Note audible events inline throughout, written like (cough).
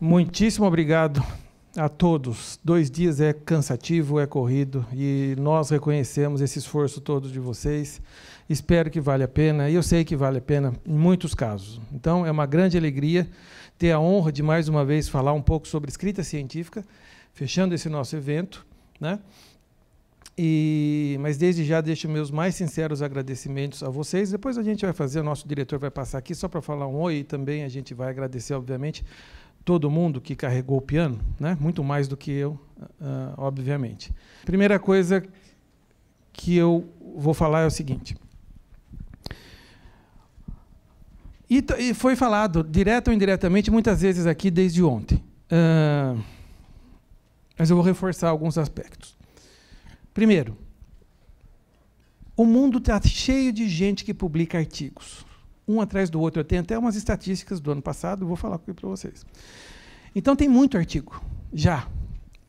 Muitíssimo obrigado a todos. Dois dias é cansativo, é corrido e nós reconhecemos esse esforço todo de vocês. Espero que vale a pena e eu sei que vale a pena em muitos casos. Então é uma grande alegria ter a honra de mais uma vez falar um pouco sobre escrita científica, fechando esse nosso evento, né? E, mas desde já deixo meus mais sinceros agradecimentos a vocês. Depois a gente vai fazer, o nosso diretor vai passar aqui só para falar um oi e também a gente vai agradecer, obviamente, todo mundo que carregou o piano, né? muito mais do que eu, uh, obviamente. Primeira coisa que eu vou falar é o seguinte. E, e foi falado, direto ou indiretamente, muitas vezes aqui desde ontem. Uh, mas eu vou reforçar alguns aspectos. Primeiro, o mundo está cheio de gente que publica artigos um atrás do outro. Eu tenho até umas estatísticas do ano passado, vou falar para vocês. Então tem muito artigo, já.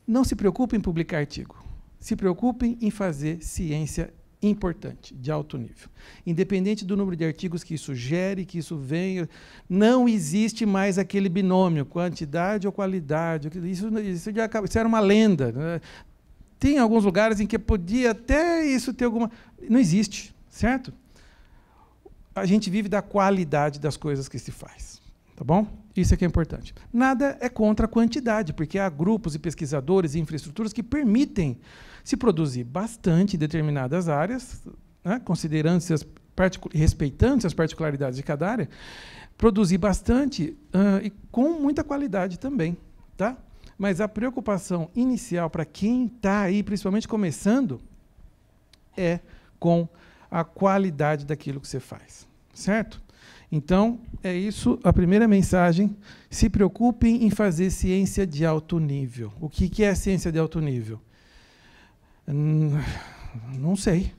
Não se preocupem em publicar artigo. Se preocupem em fazer ciência importante, de alto nível. Independente do número de artigos que isso gere, que isso venha, não existe mais aquele binômio, quantidade ou qualidade. Isso, isso, já, isso era uma lenda. Né? Tem alguns lugares em que podia até isso ter alguma. Não existe, certo? a gente vive da qualidade das coisas que se faz. Tá bom? Isso é que é importante. Nada é contra a quantidade, porque há grupos e pesquisadores e infraestruturas que permitem se produzir bastante em determinadas áreas, né, considerando-se as respeitando as particularidades de cada área, produzir bastante uh, e com muita qualidade também, tá? Mas a preocupação inicial para quem está aí, principalmente começando, é com a qualidade daquilo que você faz, certo? Então, é isso a primeira mensagem. Se preocupem em fazer ciência de alto nível. O que, é ciência de alto nível? Hum, não sei.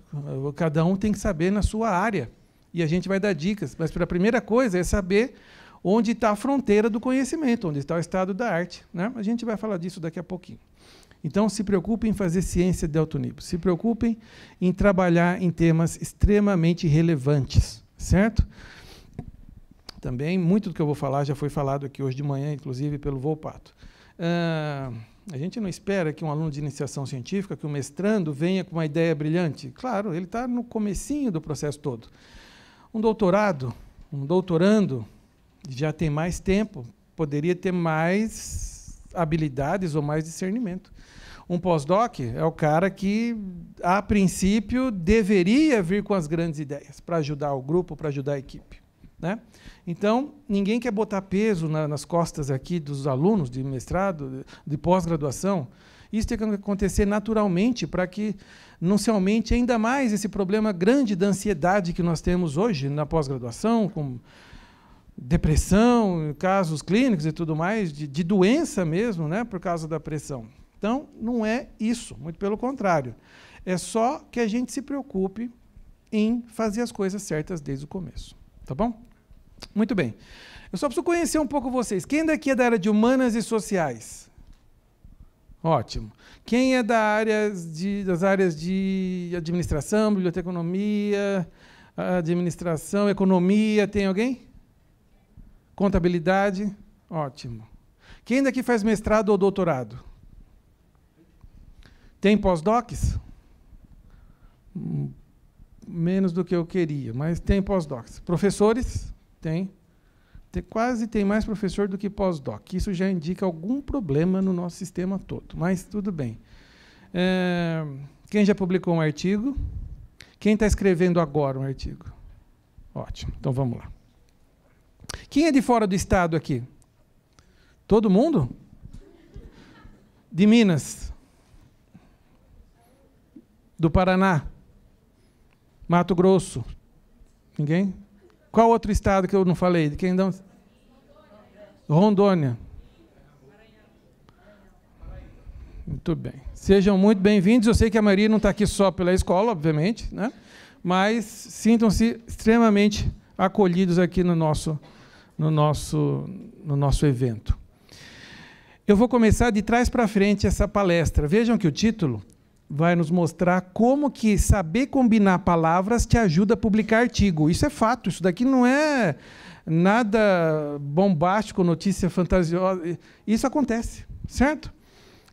Cada um tem que saber na sua área. E a gente vai dar dicas. Mas a primeira coisa é saber onde está a fronteira do conhecimento, onde está o estado da arte. Né? A gente vai falar disso daqui a pouquinho. Então, se preocupem em fazer ciência de alto nível, se preocupem em trabalhar em temas extremamente relevantes, certo? Também, muito do que eu vou falar já foi falado aqui hoje de manhã, inclusive pelo Volpato. Ah, a gente não espera que um aluno de iniciação científica, que um mestrando, venha com uma ideia brilhante. Claro, ele está no comecinho do processo todo. Um doutorado, um doutorando, já tem mais tempo, poderia ter mais habilidades ou mais discernimento. Um pós-doc é o cara que, a princípio, deveria vir com as grandes ideias para ajudar o grupo, para ajudar a equipe. Né? Então, ninguém quer botar peso na, nas costas aqui dos alunos de mestrado, de, de pós-graduação. Isso tem que acontecer naturalmente para que não se aumente ainda mais esse problema grande da ansiedade que nós temos hoje na pós-graduação, com depressão, casos clínicos e tudo mais, de, de doença mesmo, né, por causa da pressão. Então, não é isso, muito pelo contrário. É só que a gente se preocupe em fazer as coisas certas desde o começo. Tá bom? Muito bem. Eu só preciso conhecer um pouco vocês. Quem daqui é da área de humanas e sociais? Ótimo. Quem é da área de, das áreas de administração, biblioteconomia, administração, economia, tem alguém? Contabilidade? Ótimo. Quem daqui faz mestrado ou doutorado? Tem pós-docs? Menos do que eu queria, mas tem pós-docs. Professores? Tem. tem. Quase tem mais professor do que pós-doc. Isso já indica algum problema no nosso sistema todo, mas tudo bem. É, quem já publicou um artigo? Quem está escrevendo agora um artigo? Ótimo, então vamos lá. Quem é de fora do estado aqui? Todo mundo? De Minas? do Paraná, Mato Grosso. Ninguém? Qual outro estado que eu não falei? De quem não? Rondônia. Muito bem. Sejam muito bem-vindos. Eu sei que a maioria não está aqui só pela escola, obviamente, né? mas sintam-se extremamente acolhidos aqui no nosso, no nosso, no nosso evento. Eu vou começar de trás para frente essa palestra. Vejam que o título vai nos mostrar como que saber combinar palavras te ajuda a publicar artigo. Isso é fato, isso daqui não é nada bombástico, notícia fantasiosa. Isso acontece, certo?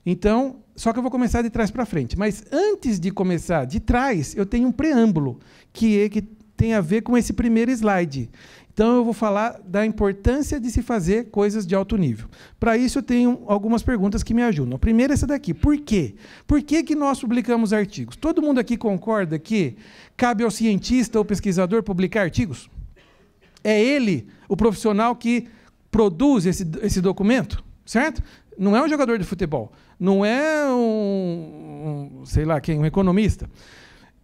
Então, só que eu vou começar de trás para frente. Mas antes de começar de trás, eu tenho um preâmbulo que, é, que tem a ver com esse primeiro slide. Então eu vou falar da importância de se fazer coisas de alto nível. Para isso eu tenho algumas perguntas que me ajudam. A primeira é essa daqui. Por quê? Por que, que nós publicamos artigos? Todo mundo aqui concorda que cabe ao cientista ou pesquisador publicar artigos? É ele, o profissional que produz esse, esse documento, certo? Não é um jogador de futebol, não é um, um sei lá quem, um economista.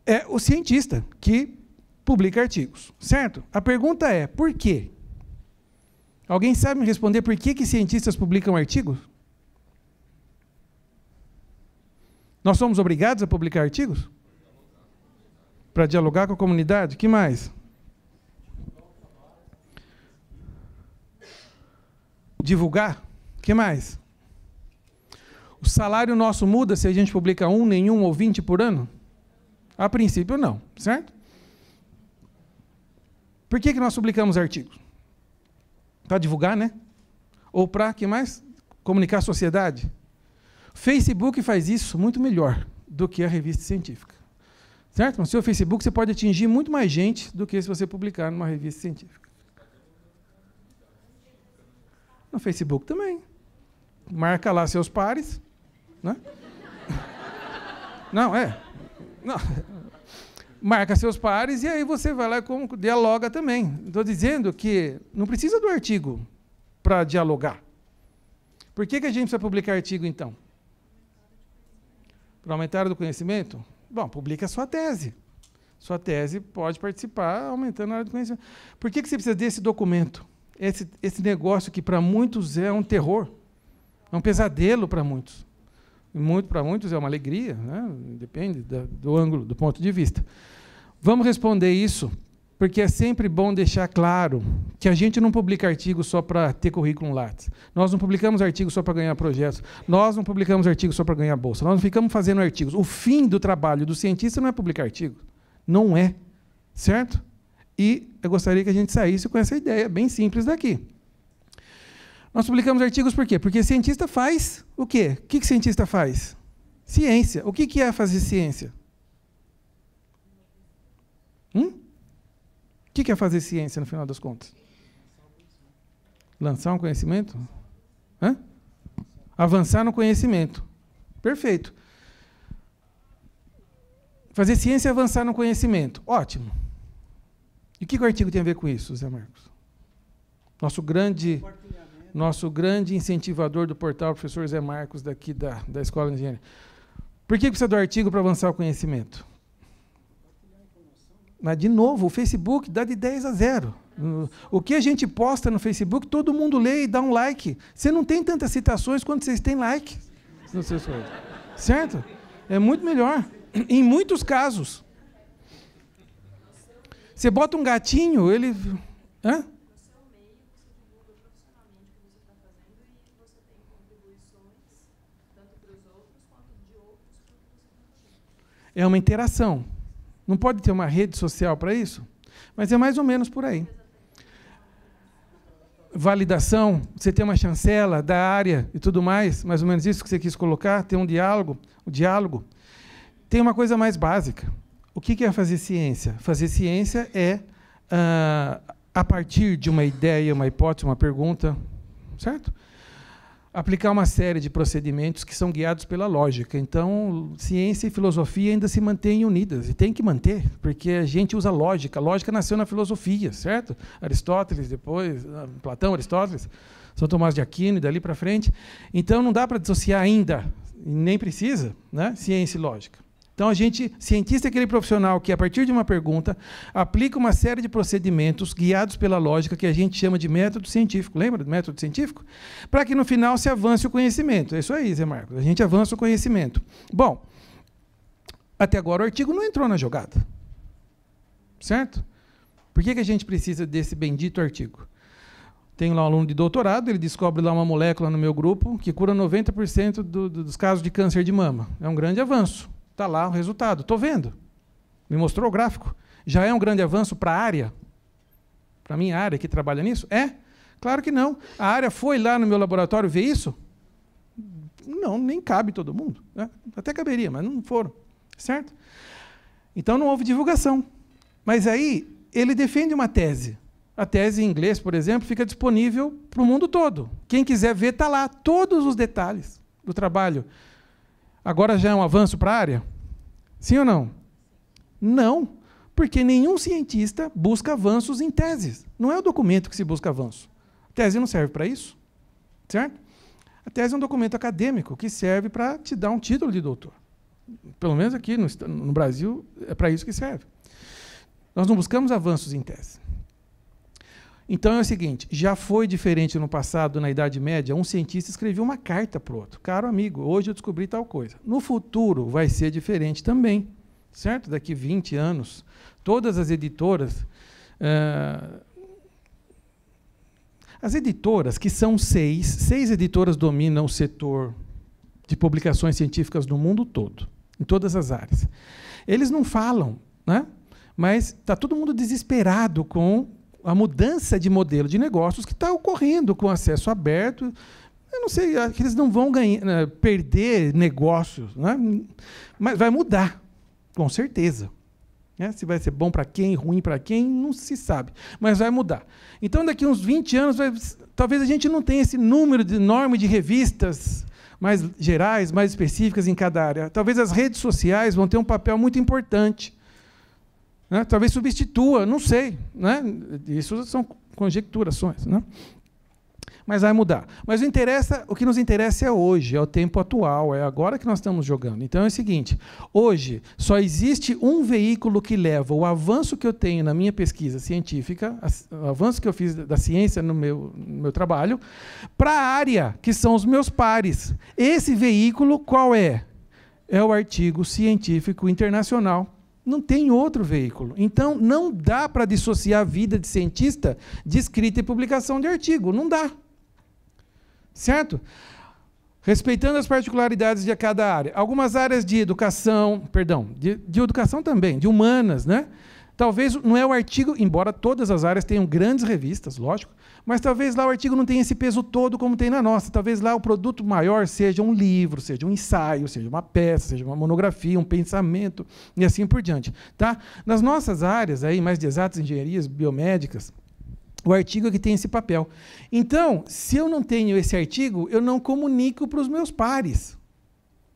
É o cientista que publica artigos, certo? A pergunta é, por quê? Alguém sabe me responder por que, que cientistas publicam artigos? Nós somos obrigados a publicar artigos? Para dialogar com a comunidade? que mais? Divulgar? que mais? O salário nosso muda se a gente publica um, nenhum ou vinte por ano? A princípio, não, certo? Por que, que nós publicamos artigos? Para divulgar, né? Ou para, que mais? Comunicar à sociedade? Facebook faz isso muito melhor do que a revista científica. Certo? No seu Facebook você pode atingir muito mais gente do que se você publicar numa revista científica. No Facebook também. Marca lá seus pares. Né? (laughs) Não, é. Não, marca seus pares e aí você vai lá e dialoga também. Estou dizendo que não precisa do artigo para dialogar. Por que, que a gente precisa publicar artigo então? Para aumentar o conhecimento? Bom, publica a sua tese. Sua tese pode participar aumentando a área do conhecimento. Por que, que você precisa desse documento? Esse, esse negócio que para muitos é um terror, é um pesadelo para muitos. Muito para muitos é uma alegria, né? depende da, do ângulo, do ponto de vista. Vamos responder isso, porque é sempre bom deixar claro que a gente não publica artigos só para ter currículo Lattes. Nós não publicamos artigos só para ganhar projetos. Nós não publicamos artigos só para ganhar bolsa. Nós não ficamos fazendo artigos. O fim do trabalho do cientista não é publicar artigos. Não é. Certo? E eu gostaria que a gente saísse com essa ideia bem simples daqui. Nós publicamos artigos por quê? Porque cientista faz o quê? O que, que cientista faz? Ciência. O que, que é fazer ciência? Hum? O que, que é fazer ciência, no final das contas? Lançar um conhecimento? Hã? Avançar no conhecimento. Perfeito. Fazer ciência é avançar no conhecimento. Ótimo. E o que, que o artigo tem a ver com isso, Zé Marcos? Nosso grande nosso grande incentivador do portal, professor Zé Marcos, daqui da, da Escola de Engenharia. Por que precisa do artigo para avançar o conhecimento? Mas, ah, de novo, o Facebook dá de 10 a 0. O que a gente posta no Facebook, todo mundo lê e dá um like. Você não tem tantas citações quanto vocês têm like Certo? É muito melhor. Em muitos casos. Você bota um gatinho, ele. Hã? É uma interação. Não pode ter uma rede social para isso? Mas é mais ou menos por aí. Validação, você tem uma chancela da área e tudo mais, mais ou menos isso que você quis colocar, tem um diálogo, o um diálogo. Tem uma coisa mais básica. O que é fazer ciência? Fazer ciência é uh, a partir de uma ideia, uma hipótese, uma pergunta, certo? aplicar uma série de procedimentos que são guiados pela lógica. Então, ciência e filosofia ainda se mantêm unidas e tem que manter, porque a gente usa lógica. A lógica nasceu na filosofia, certo? Aristóteles depois, ah, Platão, Aristóteles, São Tomás de Aquino e dali para frente. Então, não dá para dissociar ainda, nem precisa, né? Ciência e lógica. Então a gente, cientista é aquele profissional que a partir de uma pergunta aplica uma série de procedimentos guiados pela lógica que a gente chama de método científico. Lembra do método científico? Para que no final se avance o conhecimento. É isso aí, Zé Marcos. A gente avança o conhecimento. Bom, até agora o artigo não entrou na jogada. Certo? Por que, que a gente precisa desse bendito artigo? Tem lá um aluno de doutorado, ele descobre lá uma molécula no meu grupo que cura 90% do, do, dos casos de câncer de mama. É um grande avanço. Está lá o resultado. Estou vendo. Me mostrou o gráfico. Já é um grande avanço para a área? Para a minha área que trabalha nisso? É? Claro que não. A área foi lá no meu laboratório ver isso? Não, nem cabe todo mundo. Né? Até caberia, mas não foram. Certo? Então não houve divulgação. Mas aí ele defende uma tese. A tese em inglês, por exemplo, fica disponível para o mundo todo. Quem quiser ver, está lá todos os detalhes do trabalho agora já é um avanço para a área? Sim ou não? Não, porque nenhum cientista busca avanços em teses. Não é o documento que se busca avanço. A tese não serve para isso, certo? A tese é um documento acadêmico que serve para te dar um título de doutor. Pelo menos aqui no, no Brasil, é para isso que serve. Nós não buscamos avanços em tese. Então é o seguinte: já foi diferente no passado, na Idade Média, um cientista escreveu uma carta para o outro. Caro amigo, hoje eu descobri tal coisa. No futuro vai ser diferente também, certo? Daqui 20 anos, todas as editoras. Uh, as editoras, que são seis, seis editoras dominam o setor de publicações científicas no mundo todo, em todas as áreas. Eles não falam, né? mas está todo mundo desesperado com a mudança de modelo de negócios que está ocorrendo com acesso aberto. Eu não sei, ah, eles não vão ganhar, né, perder negócios, né? mas vai mudar, com certeza. É, se vai ser bom para quem, ruim para quem, não se sabe. Mas vai mudar. Então, daqui uns 20 anos, vai, talvez a gente não tenha esse número enorme de revistas mais gerais, mais específicas em cada área. Talvez as redes sociais vão ter um papel muito importante né? Talvez substitua, não sei. Né? Isso são conjecturações. Né? Mas vai mudar. Mas o, interessa, o que nos interessa é hoje, é o tempo atual, é agora que nós estamos jogando. Então é o seguinte: hoje só existe um veículo que leva o avanço que eu tenho na minha pesquisa científica, o avanço que eu fiz da ciência no meu, no meu trabalho, para a área que são os meus pares. Esse veículo qual é? É o artigo científico internacional não tem outro veículo. Então, não dá para dissociar a vida de cientista de escrita e publicação de artigo. Não dá. Certo? Respeitando as particularidades de cada área. Algumas áreas de educação, perdão, de, de educação também, de humanas, né? Talvez não é o artigo, embora todas as áreas tenham grandes revistas, lógico, mas talvez lá o artigo não tenha esse peso todo como tem na nossa. Talvez lá o produto maior seja um livro, seja um ensaio, seja uma peça, seja uma monografia, um pensamento e assim por diante, tá? Nas nossas áreas aí mais de exatas, engenharias, biomédicas, o artigo é que tem esse papel. Então, se eu não tenho esse artigo, eu não comunico para os meus pares.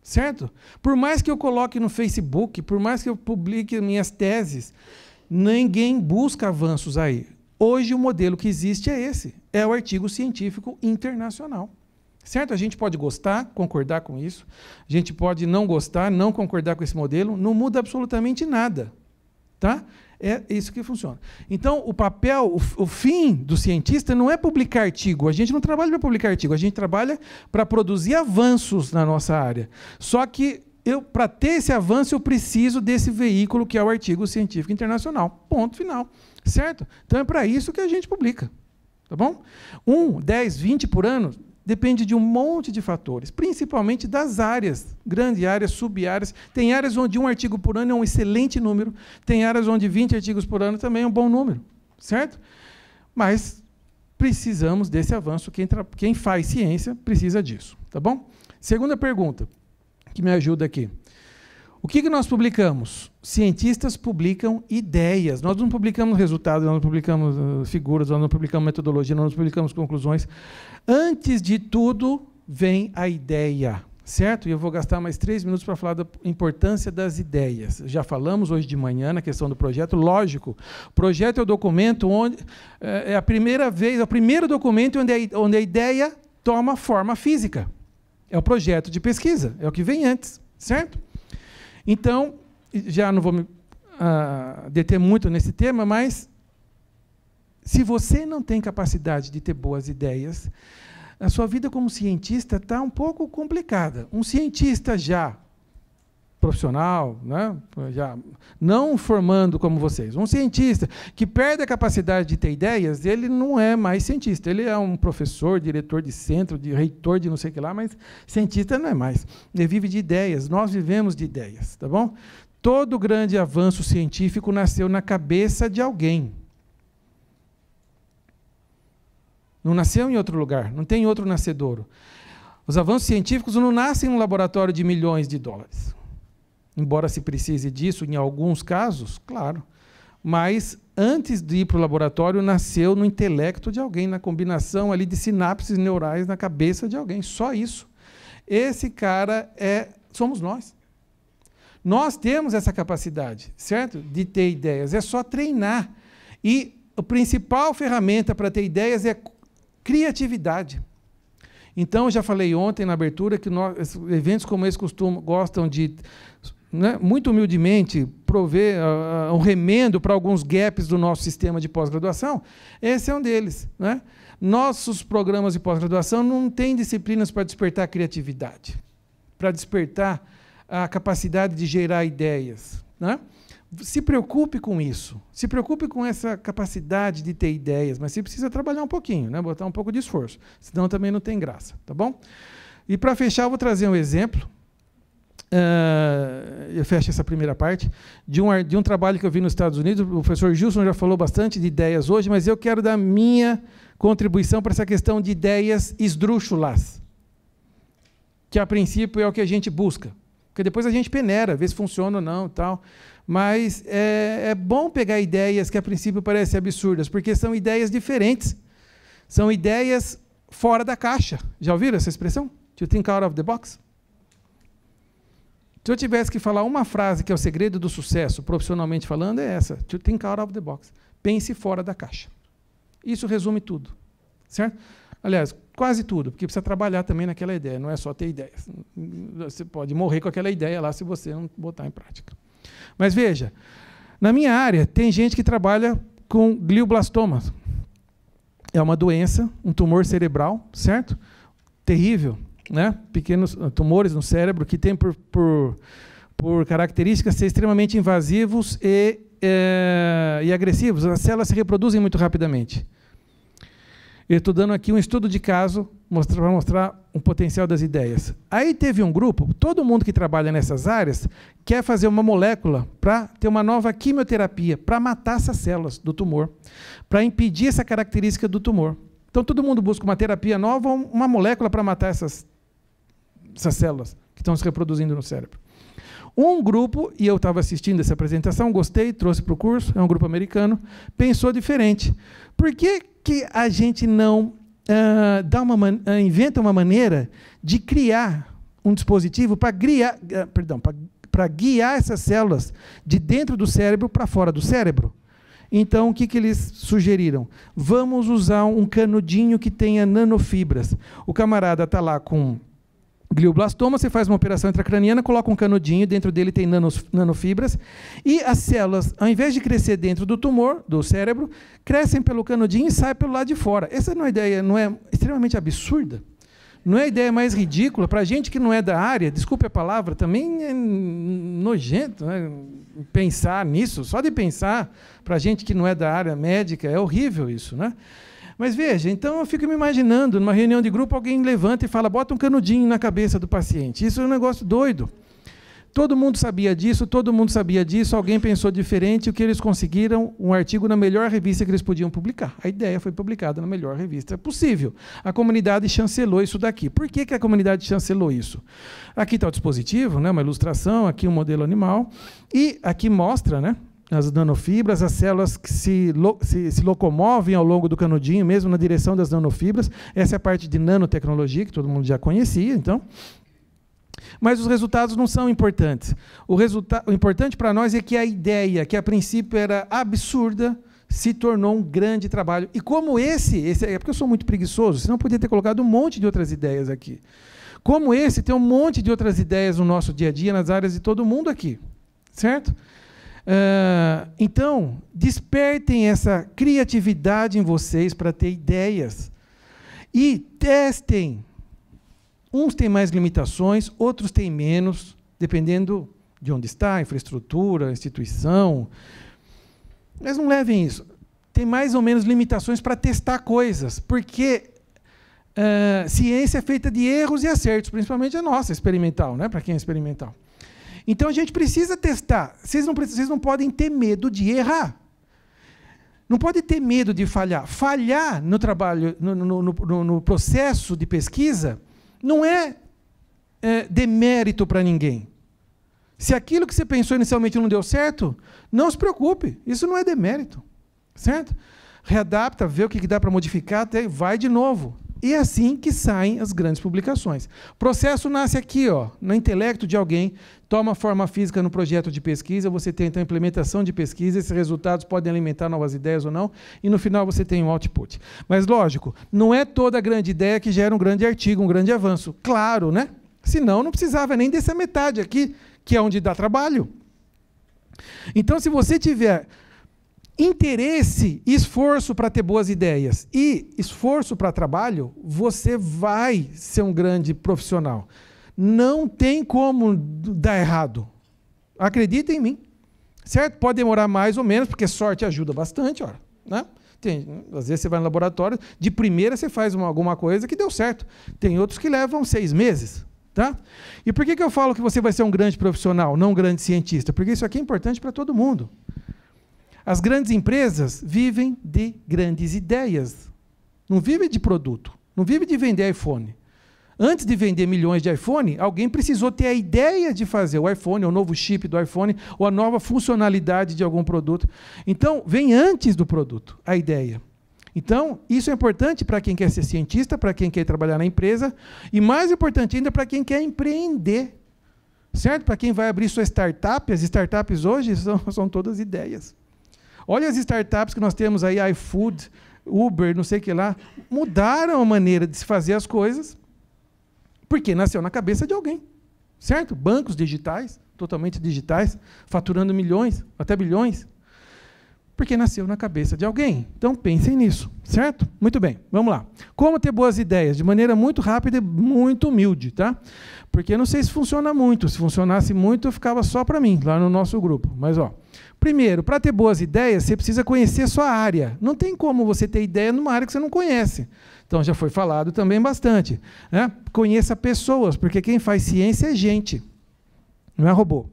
Certo? Por mais que eu coloque no Facebook, por mais que eu publique minhas teses, Ninguém busca avanços aí. Hoje o modelo que existe é esse, é o artigo científico internacional. Certo? A gente pode gostar, concordar com isso, a gente pode não gostar, não concordar com esse modelo, não muda absolutamente nada. Tá? É isso que funciona. Então, o papel, o, o fim do cientista não é publicar artigo. A gente não trabalha para publicar artigo, a gente trabalha para produzir avanços na nossa área. Só que eu para ter esse avanço eu preciso desse veículo que é o artigo científico internacional. Ponto final. Certo? Então é para isso que a gente publica. Tá bom? Um, 10, 20 por ano depende de um monte de fatores, principalmente das áreas, grandes áreas, subáreas. Tem áreas onde um artigo por ano é um excelente número, tem áreas onde 20 artigos por ano também é um bom número, certo? Mas precisamos desse avanço, quem, quem faz ciência precisa disso, tá bom? Segunda pergunta, que me ajuda aqui. O que, que nós publicamos? Cientistas publicam ideias. Nós não publicamos resultados, nós não publicamos uh, figuras, nós não publicamos metodologia, nós não publicamos conclusões. Antes de tudo, vem a ideia. Certo? E eu vou gastar mais três minutos para falar da importância das ideias. Já falamos hoje de manhã na questão do projeto, lógico. Projeto é o documento onde. É, é a primeira vez, é o primeiro documento onde a, onde a ideia toma forma física. É o projeto de pesquisa, é o que vem antes, certo? Então, já não vou me uh, deter muito nesse tema, mas se você não tem capacidade de ter boas ideias, a sua vida como cientista está um pouco complicada. Um cientista já profissional, né? já não formando como vocês. Um cientista que perde a capacidade de ter ideias, ele não é mais cientista. Ele é um professor, diretor de centro, de reitor de não sei o que lá, mas cientista não é mais. Ele vive de ideias, nós vivemos de ideias, tá bom? Todo grande avanço científico nasceu na cabeça de alguém. Não nasceu em outro lugar, não tem outro nascedouro. Os avanços científicos não nascem no laboratório de milhões de dólares embora se precise disso em alguns casos, claro. Mas antes de ir para o laboratório, nasceu no intelecto de alguém, na combinação ali de sinapses neurais na cabeça de alguém. Só isso. Esse cara é somos nós. Nós temos essa capacidade, certo? De ter ideias. É só treinar. E a principal ferramenta para ter ideias é criatividade. Então, eu já falei ontem na abertura que nós, eventos como esse costumam, gostam de né, muito humildemente, prover uh, um remendo para alguns gaps do nosso sistema de pós-graduação, esse é um deles. Né? Nossos programas de pós-graduação não têm disciplinas para despertar criatividade, para despertar a capacidade de gerar ideias. Né? Se preocupe com isso, se preocupe com essa capacidade de ter ideias, mas você precisa trabalhar um pouquinho, né? botar um pouco de esforço, senão também não tem graça, tá bom? E para fechar, eu vou trazer um exemplo Uh, eu fecho essa primeira parte, de um, de um trabalho que eu vi nos Estados Unidos. O professor Gilson já falou bastante de ideias hoje, mas eu quero dar minha contribuição para essa questão de ideias esdrúxulas, que a princípio é o que a gente busca. Porque depois a gente peneira, vê se funciona ou não tal. Mas é, é bom pegar ideias que a princípio parecem absurdas, porque são ideias diferentes. São ideias fora da caixa. Já ouviram essa expressão? To think out of the box? Se eu tivesse que falar uma frase que é o segredo do sucesso, profissionalmente falando, é essa: to think out of the box. Pense fora da caixa. Isso resume tudo. Certo? Aliás, quase tudo, porque precisa trabalhar também naquela ideia, não é só ter ideia. Você pode morrer com aquela ideia lá se você não botar em prática. Mas veja, na minha área tem gente que trabalha com glioblastoma. É uma doença, um tumor cerebral, certo? Terrível, né? pequenos ah, tumores no cérebro que têm por, por, por características ser extremamente invasivos e, é, e agressivos. As células se reproduzem muito rapidamente. Eu estou dando aqui um estudo de caso para mostrar o potencial das ideias. Aí teve um grupo, todo mundo que trabalha nessas áreas quer fazer uma molécula para ter uma nova quimioterapia, para matar essas células do tumor, para impedir essa característica do tumor. Então todo mundo busca uma terapia nova, uma molécula para matar essas essas células que estão se reproduzindo no cérebro. Um grupo, e eu estava assistindo essa apresentação, gostei, trouxe para o curso, é um grupo americano, pensou diferente. Por que, que a gente não uh, dá uma uh, inventa uma maneira de criar um dispositivo para guiar, uh, ah, perdão, para guiar essas células de dentro do cérebro para fora do cérebro? Então, o que, que eles sugeriram? Vamos usar um canudinho que tenha nanofibras. O camarada está lá com glioblastoma, você faz uma operação intracraniana, coloca um canudinho, dentro dele tem nanos, nanofibras, e as células, ao invés de crescer dentro do tumor, do cérebro, crescem pelo canudinho e saem pelo lado de fora. Essa não é uma ideia, não é extremamente absurda? Não é a ideia mais ridícula? Para gente que não é da área, desculpe a palavra, também é nojento né? pensar nisso. Só de pensar, para gente que não é da área médica, é horrível isso, né? Mas veja, então eu fico me imaginando, numa reunião de grupo, alguém levanta e fala, bota um canudinho na cabeça do paciente. Isso é um negócio doido. Todo mundo sabia disso, todo mundo sabia disso, alguém pensou diferente, o que eles conseguiram? Um artigo na melhor revista que eles podiam publicar. A ideia foi publicada na melhor revista possível. A comunidade chancelou isso daqui. Por que, que a comunidade chancelou isso? Aqui está o dispositivo, né, uma ilustração, aqui um modelo animal, e aqui mostra, né, as nanofibras, as células que se, lo, se, se, locomovem ao longo do canudinho, mesmo na direção das nanofibras. Essa é a parte de nanotecnologia, que todo mundo já conhecia, então. Mas os resultados não são importantes. O, resulta o importante para nós é que a ideia, que a princípio era absurda, se tornou um grande trabalho. E como esse, esse é, é porque eu sou muito preguiçoso, senão eu podia ter colocado um monte de outras ideias aqui. Como esse, tem um monte de outras ideias no nosso dia a dia, nas áreas de todo mundo aqui. Certo? Ah, então, despertem essa criatividade em vocês para ter ideias. E testem. Uns têm mais limitações, outros têm menos, dependendo de onde está, infraestrutura, instituição. Mas não levem isso. Tem mais ou menos limitações para testar coisas, porque uh, ciência é feita de erros e acertos, principalmente a nossa experimental, né? para quem é experimental. Então a gente precisa testar. Vocês não, vocês não podem ter medo de errar. Não pode ter medo de falhar. Falhar no trabalho, no, no, no, no processo de pesquisa, não é, é demérito para ninguém. Se aquilo que você pensou inicialmente não deu certo, não se preocupe, isso não é demérito. Certo? Readapta, vê o que dá para modificar, até vai de novo. E é assim que saem as grandes publicações. O processo nasce aqui, ó, no intelecto de alguém, toma forma física no projeto de pesquisa, você tem então a implementação de pesquisa, esses resultados podem alimentar novas ideias ou não, e no final você tem um output. Mas lógico, não é toda grande ideia que gera um grande artigo, um grande avanço. Claro, né? Senão não precisava nem dessa metade aqui, que é onde dá trabalho. Então, se você tiver interesse e esforço para ter boas ideias e esforço para trabalho, você vai ser um grande profissional. Não tem como dar errado. Acredita em mim. Certo? Pode demorar mais ou menos, porque sorte ajuda bastante, ó. né? Tem, às vezes você vai no laboratório, de primeira você faz uma, alguma coisa que deu certo. Tem outros que levam seis meses. Tá? E por que, que eu falo que você vai ser um grande profissional, não um grande cientista? Porque isso aqui é importante para todo mundo. As grandes empresas vivem de grandes ideias. Não vivem de produto. Não vivem de vender iPhone. Antes de vender milhões de iPhone, alguém precisou ter a ideia de fazer o iPhone, o novo chip do iPhone, ou a nova funcionalidade de algum produto. Então, vem antes do produto a ideia. Então, isso é importante para quem quer ser cientista, para quem quer trabalhar na empresa, e mais importante ainda para quem quer empreender. Certo? Para quem vai abrir sua startup, as startups hoje são, (laughs) são todas ideias. Olha as startups que nós temos aí, iFood, Uber, não sei o que lá, mudaram a maneira de se fazer as coisas, porque nasceu na cabeça de alguém. Certo? Bancos digitais, totalmente digitais, faturando milhões, até bilhões, porque nasceu na cabeça de alguém. Então pensem nisso, certo? Muito bem, vamos lá. Como ter boas ideias? De maneira muito rápida e muito humilde, tá? Porque eu não sei se funciona muito. Se funcionasse muito, eu ficava só para mim, lá no nosso grupo. Mas, ó. Primeiro, para ter boas ideias, você precisa conhecer sua área. Não tem como você ter ideia numa área que você não conhece. Então já foi falado também bastante. Né? Conheça pessoas, porque quem faz ciência é gente, não é robô.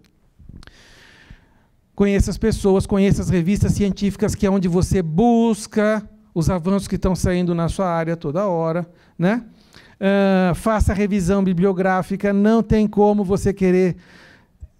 Conheça as pessoas, conheça as revistas científicas, que é onde você busca os avanços que estão saindo na sua área toda hora. Né? Uh, faça revisão bibliográfica, não tem como você querer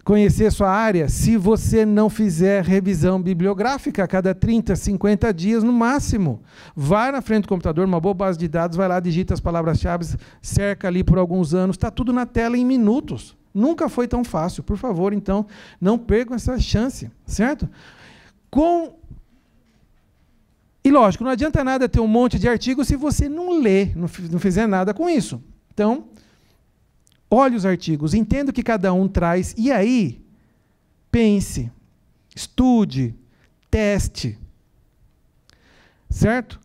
conhecer sua área se você não fizer revisão bibliográfica a cada 30, 50 dias no máximo. Vai na frente do computador, uma boa base de dados, vai lá, digita as palavras-chave, cerca ali por alguns anos, está tudo na tela em minutos. Nunca foi tão fácil. Por favor, então, não percam essa chance, certo? Com e lógico, não adianta nada ter um monte de artigos se você não lê, não fizer nada com isso. Então, Olhe os artigos, entenda o que cada um traz e aí pense, estude, teste. Certo?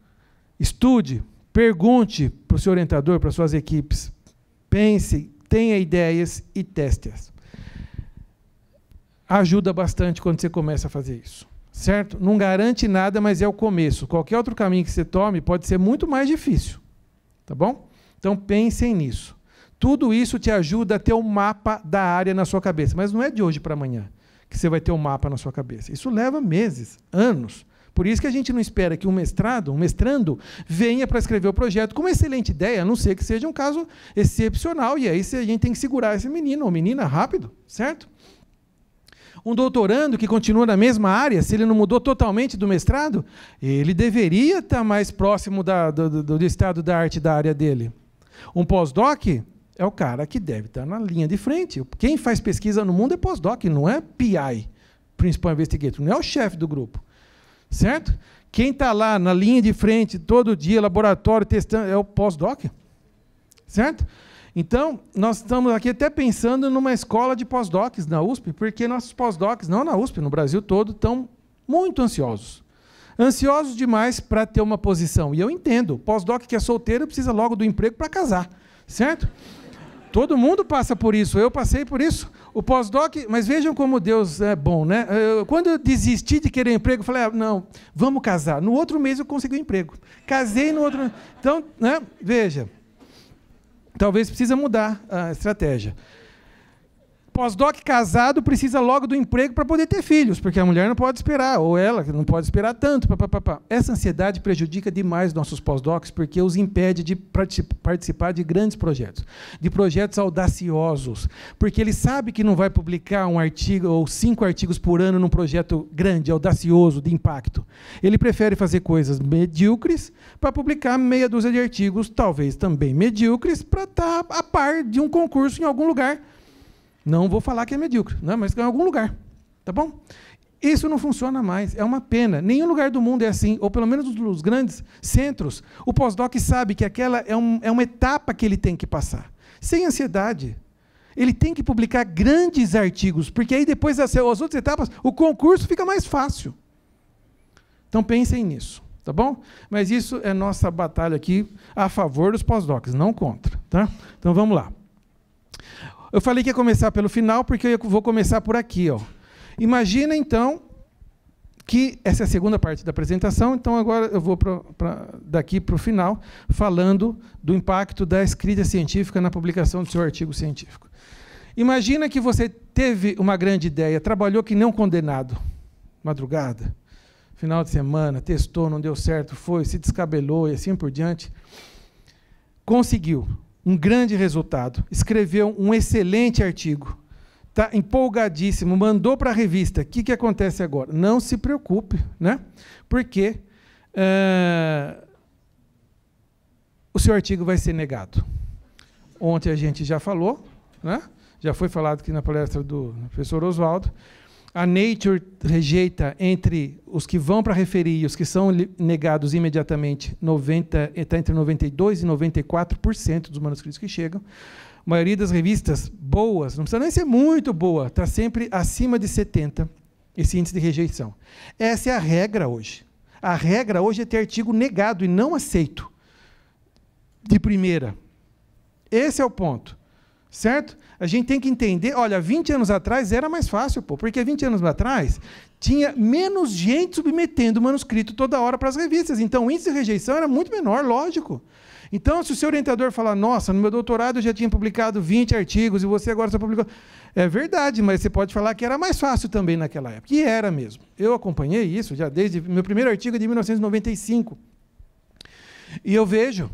Estude, pergunte para o seu orientador, para suas equipes. Pense, tenha ideias e teste-as. Ajuda bastante quando você começa a fazer isso. Certo? Não garante nada, mas é o começo. Qualquer outro caminho que você tome pode ser muito mais difícil. Tá bom? Então pensem nisso. Tudo isso te ajuda a ter um mapa da área na sua cabeça. Mas não é de hoje para amanhã que você vai ter um mapa na sua cabeça. Isso leva meses, anos. Por isso que a gente não espera que um mestrado, um mestrando, venha para escrever o projeto com uma excelente ideia, a não ser que seja um caso excepcional. E aí a gente tem que segurar esse menino ou menina rápido, certo? Um doutorando que continua na mesma área, se ele não mudou totalmente do mestrado, ele deveria estar tá mais próximo da, do, do, do estado da arte da área dele. Um pós-doc, é o cara que deve estar tá na linha de frente. Quem faz pesquisa no mundo é pós-doc, não é PI, Principal Investigator, não é o chefe do grupo. Certo? Quem está lá na linha de frente todo dia, laboratório, testando, é o pós-doc. Certo? Então, nós estamos aqui até pensando numa escola de pós-docs na USP, porque nossos pós-docs, não na USP, no Brasil todo, estão muito ansiosos. Ansiosos demais para ter uma posição. E eu entendo, pós-doc que é solteiro precisa logo do emprego para casar, certo? Todo mundo passa por isso, eu passei por isso. O pós-doc, mas vejam como Deus é bom, né? Eu, quando eu desisti de querer emprego, falei: ah, não, vamos casar. No outro mês eu consegui um emprego. Casei no outro. Então, né? Veja, talvez precisa mudar a estratégia pós-doc casado precisa logo do emprego para poder ter filhos, porque a mulher não pode esperar, ou ela não pode esperar tanto. Essa ansiedade prejudica demais nossos pós-docs, porque os impede de participar de grandes projetos, de projetos audaciosos, porque ele sabe que não vai publicar um artigo ou cinco artigos por ano num projeto grande, audacioso, de impacto. Ele prefere fazer coisas medíocres para publicar meia dúzia de artigos, talvez também medíocres, para estar tá a par de um concurso em algum lugar não vou falar que é medíocre, né? mas é em algum lugar. Tá bom? Isso não funciona mais, é uma pena. Nenhum lugar do mundo é assim, ou pelo menos nos grandes centros. O pós-doc sabe que aquela é, um, é uma etapa que ele tem que passar. Sem ansiedade. Ele tem que publicar grandes artigos, porque aí depois das as outras etapas, o concurso fica mais fácil. Então pensem nisso, tá bom? Mas isso é nossa batalha aqui a favor dos pós-docs, não contra, tá? Então vamos lá. Eu falei que ia começar pelo final, porque eu vou começar por aqui. Ó. Imagina, então, que essa é a segunda parte da apresentação, então agora eu vou pra, pra, daqui para o final, falando do impacto da escrita científica na publicação do seu artigo científico. Imagina que você teve uma grande ideia, trabalhou que um condenado, madrugada, final de semana, testou, não deu certo, foi, se descabelou e assim por diante. Conseguiu um grande resultado, escreveu um excelente artigo, está empolgadíssimo, mandou para a revista. O que, que acontece agora? Não se preocupe, né? porque uh, o seu artigo vai ser negado. Ontem a gente já falou, né? já foi falado aqui na palestra do professor Oswaldo, a Nature rejeita entre os que vão para referir e os que são negados imediatamente, 90, está entre 92% e 94% dos manuscritos que chegam. A maioria das revistas boas, não precisa nem ser muito boa, está sempre acima de 70% esse índice de rejeição. Essa é a regra hoje. A regra hoje é ter artigo negado e não aceito de primeira. Esse é o ponto. Certo? A gente tem que entender, olha, 20 anos atrás era mais fácil, pô, porque 20 anos atrás tinha menos gente submetendo o manuscrito toda hora para as revistas. Então o índice de rejeição era muito menor, lógico. Então, se o seu orientador falar, nossa, no meu doutorado eu já tinha publicado 20 artigos e você agora só publicou. É verdade, mas você pode falar que era mais fácil também naquela época. E era mesmo. Eu acompanhei isso já desde. Meu primeiro artigo de 1995. E eu vejo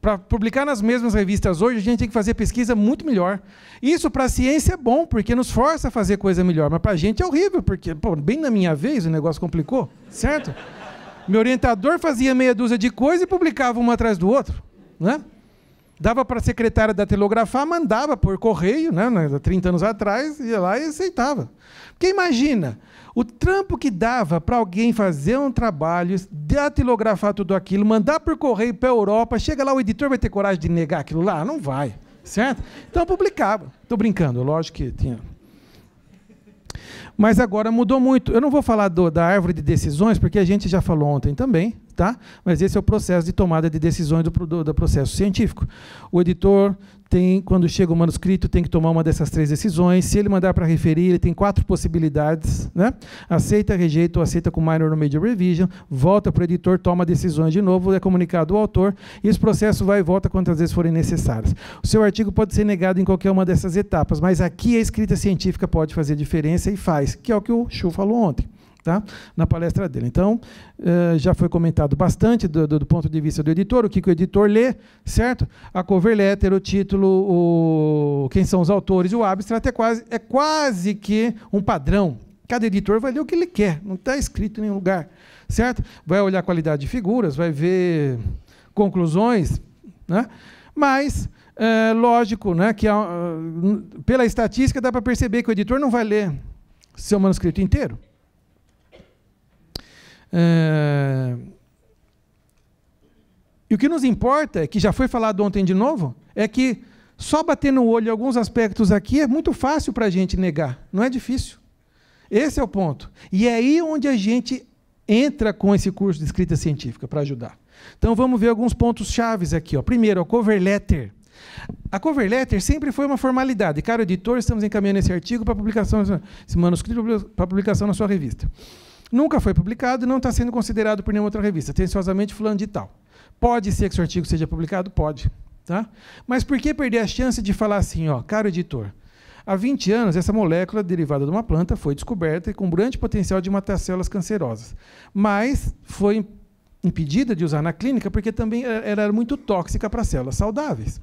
para publicar nas mesmas revistas hoje, a gente tem que fazer pesquisa muito melhor. Isso para a ciência é bom, porque nos força a fazer coisa melhor, mas para a gente é horrível, porque, pô, bem na minha vez, o negócio complicou, certo? Meu orientador fazia meia dúzia de coisas e publicava uma atrás do outro, né? Dava para a secretária da telegrafar, mandava por correio, né, 30 né, anos atrás, ia lá e aceitava. Porque imagina, o trampo que dava para alguém fazer um trabalho, datilografar tudo aquilo, mandar por correio para a Europa, chega lá, o editor vai ter coragem de negar aquilo lá? Não vai, certo? Então eu publicava. Estou brincando, lógico que tinha. Mas agora mudou muito. Eu não vou falar do, da árvore de decisões, porque a gente já falou ontem também, tá? Mas esse é o processo de tomada de decisões do, do, do processo científico. O editor tem, quando chega o manuscrito, tem que tomar uma dessas três decisões. Se ele mandar para referir, ele tem quatro possibilidades. Né? Aceita, rejeita ou aceita com minor ou major revision, volta para o editor, toma decisões de novo, é comunicado ao autor, e esse processo vai e volta quantas vezes forem necessárias. O seu artigo pode ser negado em qualquer uma dessas etapas, mas aqui a escrita científica pode fazer diferença e faz, que é o que o Chu falou ontem. Tá? na palestra dele. Então, eh, já foi comentado bastante do, do, do, ponto de vista do editor, o que, o editor lê, certo? A cover letter, é o título, o, quem são os autores, o abstract é quase, é quase que um padrão. Cada editor vai ler o que ele quer, não está escrito em nenhum lugar, certo? Vai olhar a qualidade de figuras, vai ver conclusões, né? mas é lógico né, que pela estatística dá para perceber que o editor não vai ler seu manuscrito inteiro é, e o que nos importa, que já foi falado ontem de novo, é que só bater no olho alguns aspectos aqui é muito fácil para a gente negar, não é difícil. Esse é o ponto. E é aí onde a gente entra com esse curso de escrita científica para ajudar. Então vamos ver alguns pontos chaves aqui. Ó. Primeiro, a cover letter. A cover letter sempre foi uma formalidade. Cara editor, estamos encaminhando esse artigo para publicação, esse manuscrito para publicação na sua revista. Nunca foi publicado e não está sendo considerado por nenhuma outra revista, Atenciosamente, fulano de tal. Pode ser que seu artigo seja publicado? Pode. Tá? Mas por que perder a chance de falar assim, ó, caro editor? Há 20 anos, essa molécula derivada de uma planta foi descoberta e com grande potencial de matar células cancerosas. Mas foi impedida de usar na clínica porque também é, era muito tóxica para células saudáveis.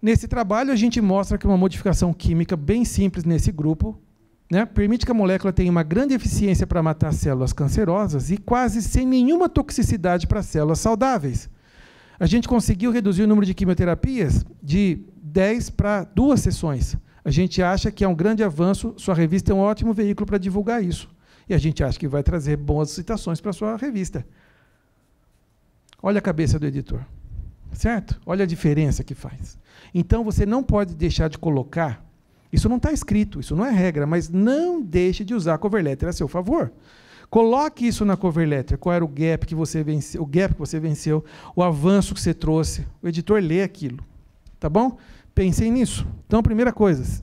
Nesse trabalho, a gente mostra que uma modificação química bem simples nesse grupo né, permite que a molécula tenha uma grande eficiência para matar células cancerosas e quase sem nenhuma toxicidade para células saudáveis. A gente conseguiu reduzir o número de quimioterapias de 10 para duas sessões. A gente acha que é um grande avanço, sua revista é um ótimo veículo para divulgar isso. E a gente acha que vai trazer boas citações para sua revista. Olha a cabeça do editor. Certo? Olha a diferença que faz. Então você não pode deixar de colocar isso não está escrito, isso não é regra, mas não deixe de usar a cover letter a seu favor. Coloque isso na cover letter. Qual era o gap que você venceu, o gap que você venceu, o avanço que você trouxe. O editor lê aquilo, tá bom? Pensem nisso. Então, primeira coisa,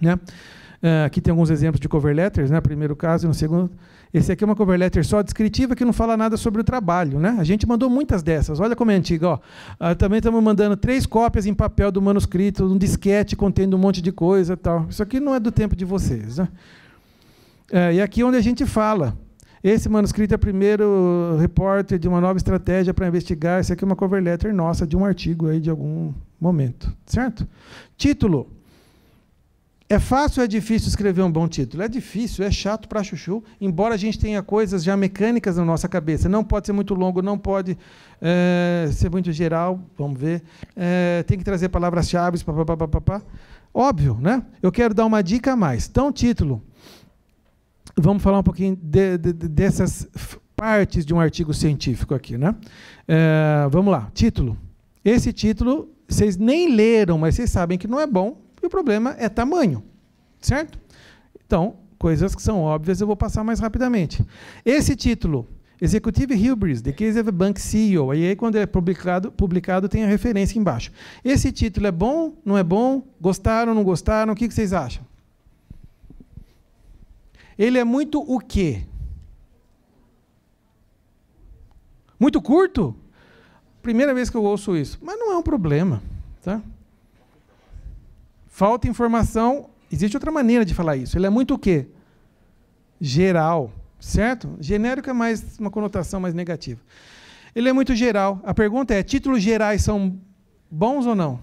né? Uh, aqui tem alguns exemplos de cover letters, né? Primeiro caso e no segundo. Esse aqui é uma cover letter só descritiva que não fala nada sobre o trabalho, né? A gente mandou muitas dessas. Olha como é antiga, ó. Ah, também estamos mandando três cópias em papel do manuscrito, um disquete contendo um monte de coisa, tal. Isso aqui não é do tempo de vocês, né? É, e aqui é onde a gente fala. Esse manuscrito é o primeiro repórter de uma nova estratégia para investigar. Esse aqui é uma cover letter nossa de um artigo aí de algum momento, certo? Título: é fácil ou é difícil escrever um bom título? É difícil, é chato para chuchu, embora a gente tenha coisas já mecânicas na nossa cabeça. Não pode ser muito longo, não pode é, ser muito geral, vamos ver. É, tem que trazer palavras-chave, papapá. Óbvio, né? Eu quero dar uma dica a mais. Então, título. Vamos falar um pouquinho de, de, dessas partes de um artigo científico aqui, né? É, vamos lá, título. Esse título, vocês nem leram, mas vocês sabem que não é bom, e o problema é tamanho, certo? Então, coisas que são óbvias eu vou passar mais rapidamente. Esse título, Executive Hubris, The Case of a Bank CEO, aí quando é publicado, publicado tem a referência embaixo. Esse título é bom, não é bom? Gostaram, não gostaram? O que vocês acham? Ele é muito o quê? Muito curto? Primeira vez que eu ouço isso. Mas não é um problema. Tá? Falta informação. Existe outra maneira de falar isso. Ele é muito o quê? Geral, certo? Genérico é mais uma conotação mais negativa. Ele é muito geral. A pergunta é: títulos gerais são bons ou não?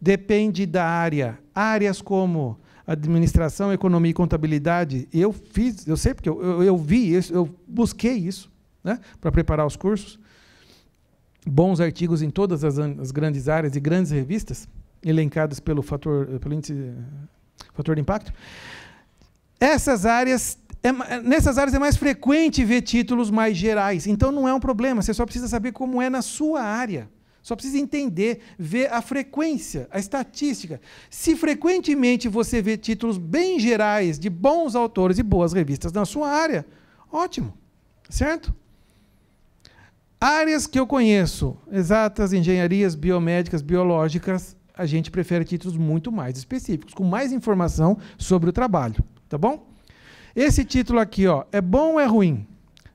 Depende da área. Áreas como administração, economia e contabilidade, eu fiz, eu sei porque eu, eu, eu vi isso, eu busquei isso né, para preparar os cursos. Bons artigos em todas as, as grandes áreas e grandes revistas elencadas pelo fator, pelo índice, fator de impacto, essas áreas é, nessas áreas é mais frequente ver títulos mais gerais. Então não é um problema, você só precisa saber como é na sua área. Só precisa entender, ver a frequência, a estatística. Se frequentemente você vê títulos bem gerais, de bons autores e boas revistas na sua área, ótimo, certo? Áreas que eu conheço, exatas, engenharias, biomédicas, biológicas, a gente prefere títulos muito mais específicos, com mais informação sobre o trabalho, tá bom? Esse título aqui, ó, é bom ou é ruim?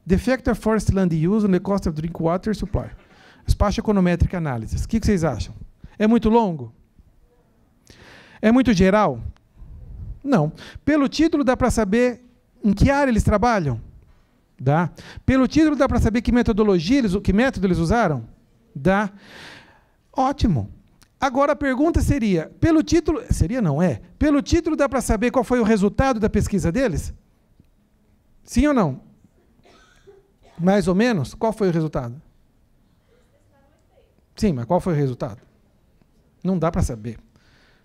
Defect of é Forest Land Use on the Cost of Drink Water Supply. Espaço Econométrica análise. O que, que vocês acham? É muito longo? É muito geral? Não. Pelo título dá para saber em que área eles trabalham? Dá. Pelo título dá para saber que metodologia, eles, que método eles usaram? Dá. Ótimo. Agora a pergunta seria, pelo título, seria não é? Pelo título dá para saber qual foi o resultado da pesquisa deles? Sim ou não? Mais ou menos, qual foi o resultado? Sim, mas qual foi o resultado? Não dá para saber.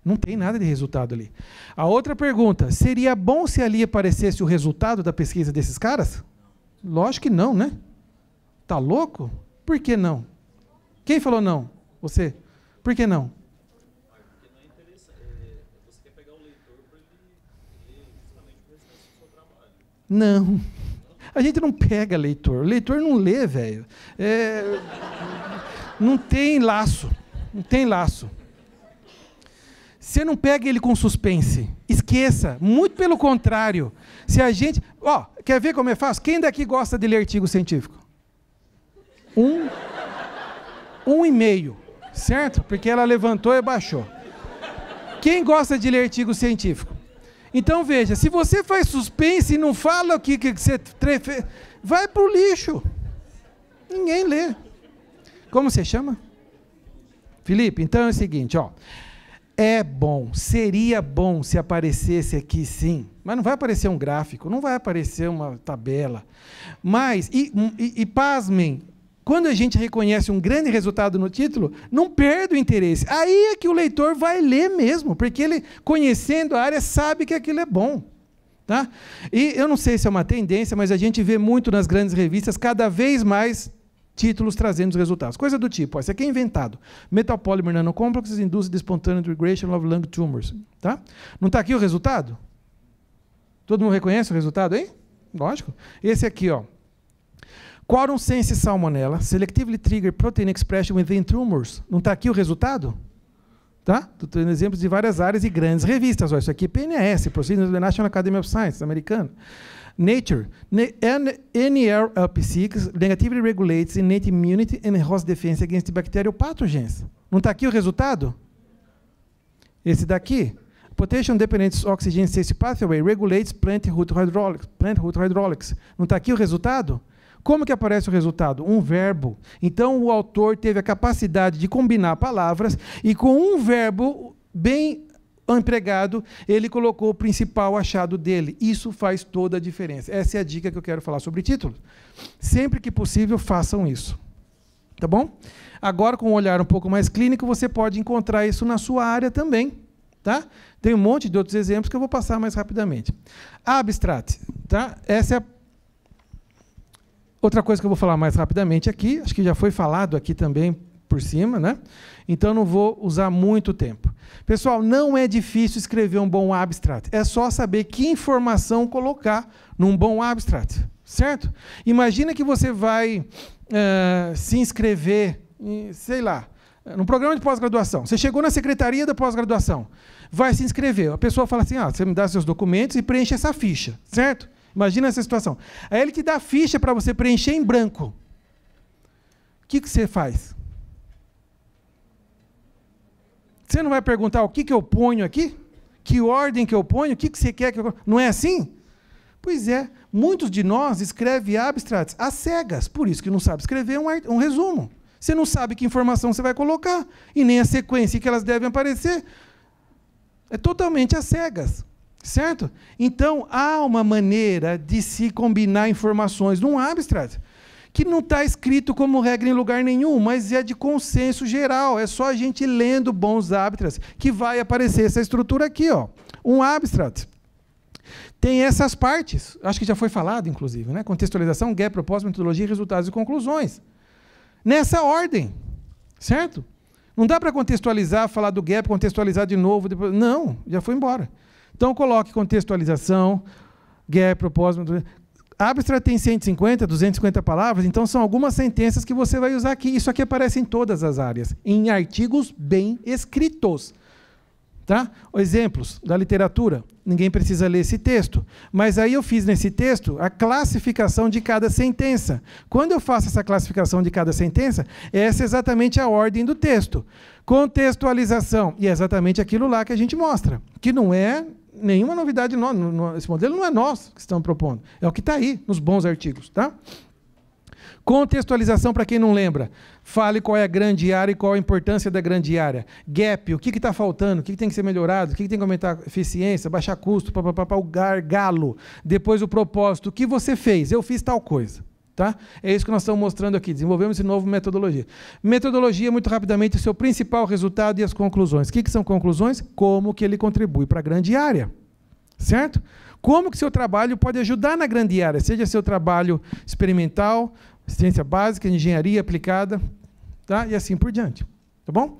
Não tem nada de resultado ali. A outra pergunta, seria bom se ali aparecesse o resultado da pesquisa desses caras? Lógico que não, né? Tá louco? Por que não? Quem falou não? Você? Por que não? Não. A gente não pega leitor. O leitor não lê, velho. É... não tem laço. Não tem laço. Você não pega ele com suspense. Esqueça. Muito pelo contrário. Se a gente. Ó, oh, quer ver como é fácil? Quem daqui gosta de ler artigo científico? Um. Um e meio certo? Porque ela levantou e baixou. Quem gosta de ler artigo científico? Então veja, se você faz suspense e não fala o que, que você trefe, vai para o lixo. Ninguém lê. Como você chama? Felipe, então é o seguinte, ó. É bom, seria bom se aparecesse aqui sim, mas não vai aparecer um gráfico, não vai aparecer uma tabela. Mas, e, e, e pasmem, quando a gente reconhece um grande resultado no título, não perde o interesse. Aí é que o leitor vai ler mesmo, porque ele, conhecendo a área, sabe que aquilo é bom. Tá? E eu não sei se é uma tendência, mas a gente vê muito nas grandes revistas, cada vez mais títulos trazendo os resultados. Coisa do tipo, ó, esse aqui é inventado. polymer nanocomplexes induce the spontaneous regression of lung tumors. Tá? Não está aqui o resultado? Todo mundo reconhece o resultado, hein? Lógico. Esse aqui, ó, Quorum sensis salmonella, selectively trigger protein expression within tumors. Não está aqui o resultado? Tá? Estou tendo exemplos de várias áreas e grandes revistas. Olha, isso aqui é PNS, Proceedings of the National Academy of Sciences, americana. Nature, NLP6 negatively regulates innate immunity and host defense against bacterial pathogens. Não está aqui o resultado? Esse daqui. Potassium dependent oxygen sense pathway regulates plant root hydraulics. Plant root hydraulics. Não está aqui o resultado? Como que aparece o resultado? Um verbo. Então o autor teve a capacidade de combinar palavras e com um verbo bem empregado, ele colocou o principal achado dele. Isso faz toda a diferença. Essa é a dica que eu quero falar sobre títulos. Sempre que possível, façam isso. Tá bom? Agora, com um olhar um pouco mais clínico, você pode encontrar isso na sua área também. Tá? Tem um monte de outros exemplos que eu vou passar mais rapidamente. Abstract. Tá? Essa é a Outra coisa que eu vou falar mais rapidamente aqui, acho que já foi falado aqui também por cima, né? Então não vou usar muito tempo. Pessoal, não é difícil escrever um bom abstract. É só saber que informação colocar num bom abstract, certo? Imagina que você vai uh, se inscrever, em, sei lá, num programa de pós-graduação. Você chegou na secretaria da pós-graduação, vai se inscrever. A pessoa fala assim: ah, você me dá seus documentos e preenche essa ficha, certo? Imagina essa situação. Aí ele te dá a ficha para você preencher em branco. O que, que você faz? Você não vai perguntar o que, que eu ponho aqui? Que ordem que eu ponho? O que, que você quer que eu. Não é assim? Pois é, muitos de nós escrevem abstratos às cegas, por isso que não sabe escrever um, um resumo. Você não sabe que informação você vai colocar e nem a sequência em que elas devem aparecer. É totalmente às cegas. Certo? Então, há uma maneira de se combinar informações num abstract que não está escrito como regra em lugar nenhum, mas é de consenso geral. É só a gente lendo bons abstracts que vai aparecer essa estrutura aqui. Ó. Um abstract tem essas partes, acho que já foi falado, inclusive, né? contextualização, gap, propósito, metodologia, resultados e conclusões. Nessa ordem, certo? Não dá para contextualizar, falar do gap, contextualizar de novo. Depois... Não, já foi embora. Então coloque contextualização, guerra, propósito. Abstract tem 150, 250 palavras, então são algumas sentenças que você vai usar aqui. Isso aqui aparece em todas as áreas, em artigos bem escritos. Tá? Exemplos da literatura. Ninguém precisa ler esse texto. Mas aí eu fiz nesse texto a classificação de cada sentença. Quando eu faço essa classificação de cada sentença, essa é exatamente a ordem do texto. Contextualização. E é exatamente aquilo lá que a gente mostra, que não é nenhuma novidade. No, no, esse modelo não é nós que estamos propondo. É o que está aí nos bons artigos. Tá? Contextualização, para quem não lembra. Fale qual é a grande área e qual a importância da grande área. Gap, o que está faltando, o que, que, tem que ser melhorado, o que, que tem que aumentar eficiência, baixar custo, para o gargalo. Depois o propósito, o que você fez? Eu fiz tal coisa. Tá? É isso que nós estamos mostrando aqui. Desenvolvemos esse novo metodologia. Metodologia, muito rapidamente, o seu principal resultado e as conclusões. O que, que são conclusões? Como que ele contribui para a grande área. Certo? Como que seu trabalho pode ajudar na grande área, seja seu trabalho experimental, ciência básica, engenharia aplicada, tá? e assim por diante. Tá bom?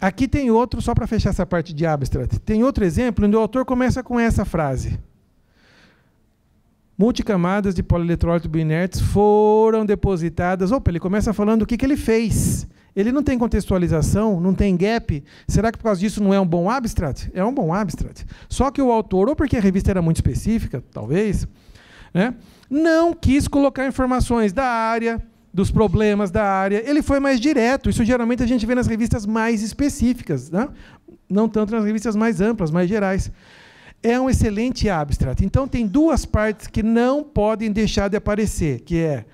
Aqui tem outro, só para fechar essa parte de abstract, tem outro exemplo onde o autor começa com essa frase multicamadas de polieletrólito binertes foram depositadas. Opa, ele começa falando o que, que ele fez. Ele não tem contextualização, não tem gap. Será que por causa disso não é um bom abstract? É um bom abstract. Só que o autor, ou porque a revista era muito específica, talvez, né, não quis colocar informações da área, dos problemas da área. Ele foi mais direto. Isso geralmente a gente vê nas revistas mais específicas, né? não tanto nas revistas mais amplas, mais gerais é um excelente abstract. Então tem duas partes que não podem deixar de aparecer, que é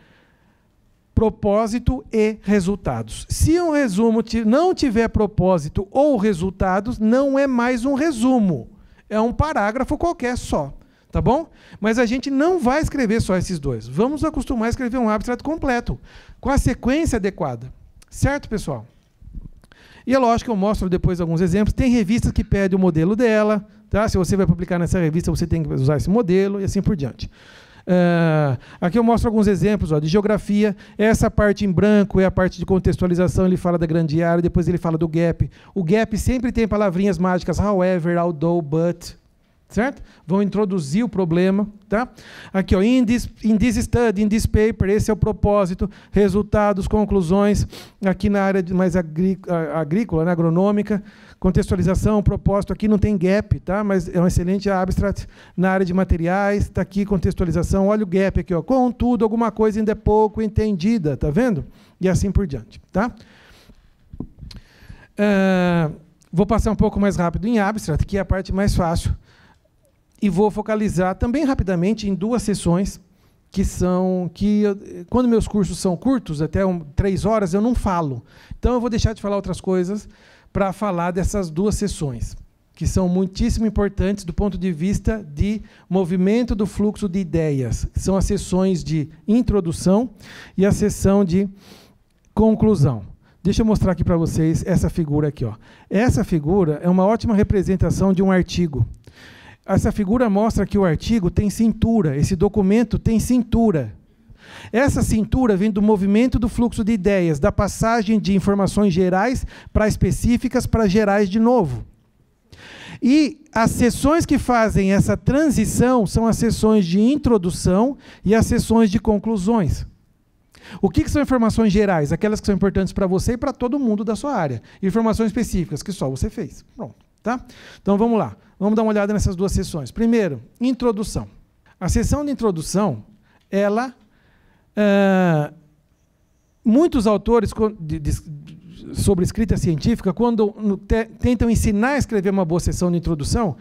propósito e resultados. Se um resumo não tiver propósito ou resultados, não é mais um resumo, é um parágrafo qualquer só, tá bom? Mas a gente não vai escrever só esses dois. Vamos acostumar a escrever um abstract completo, com a sequência adequada. Certo, pessoal? E é lógico que eu mostro depois alguns exemplos. Tem revistas que pedem o modelo dela, Tá? Se você vai publicar nessa revista, você tem que usar esse modelo e assim por diante. Uh, aqui eu mostro alguns exemplos ó, de geografia. Essa parte em branco é a parte de contextualização. Ele fala da grande área, depois ele fala do gap. O gap sempre tem palavrinhas mágicas, however, although, but. Certo? Vão introduzir o problema. Tá? Aqui, ó, in, this, in this study, in this paper, esse é o propósito, resultados, conclusões. Aqui na área mais agrícola, né, agronômica contextualização, propósito, aqui não tem gap, tá? mas é um excelente abstract na área de materiais, está aqui contextualização, olha o gap aqui, ó. contudo, alguma coisa ainda é pouco entendida, tá vendo? E assim por diante. Tá? Uh, vou passar um pouco mais rápido em abstract, que é a parte mais fácil, e vou focalizar também rapidamente em duas sessões que são que eu, quando meus cursos são curtos, até um, três horas, eu não falo. Então eu vou deixar de falar outras coisas para falar dessas duas sessões, que são muitíssimo importantes do ponto de vista de movimento do fluxo de ideias. São as sessões de introdução e a sessão de conclusão. Deixa eu mostrar aqui para vocês essa figura aqui. Ó. Essa figura é uma ótima representação de um artigo. Essa figura mostra que o artigo tem cintura, esse documento tem cintura. Essa cintura vem do movimento do fluxo de ideias, da passagem de informações gerais para específicas para gerais de novo. E as sessões que fazem essa transição são as sessões de introdução e as sessões de conclusões. O que, que são informações gerais? Aquelas que são importantes para você e para todo mundo da sua área. Informações específicas que só você fez. Pronto, tá? Então vamos lá. Vamos dar uma olhada nessas duas sessões. Primeiro, introdução. A sessão de introdução, ela ah, muitos autores de, de, sobre escrita científica, quando te, tentam ensinar a escrever uma boa sessão de introdução,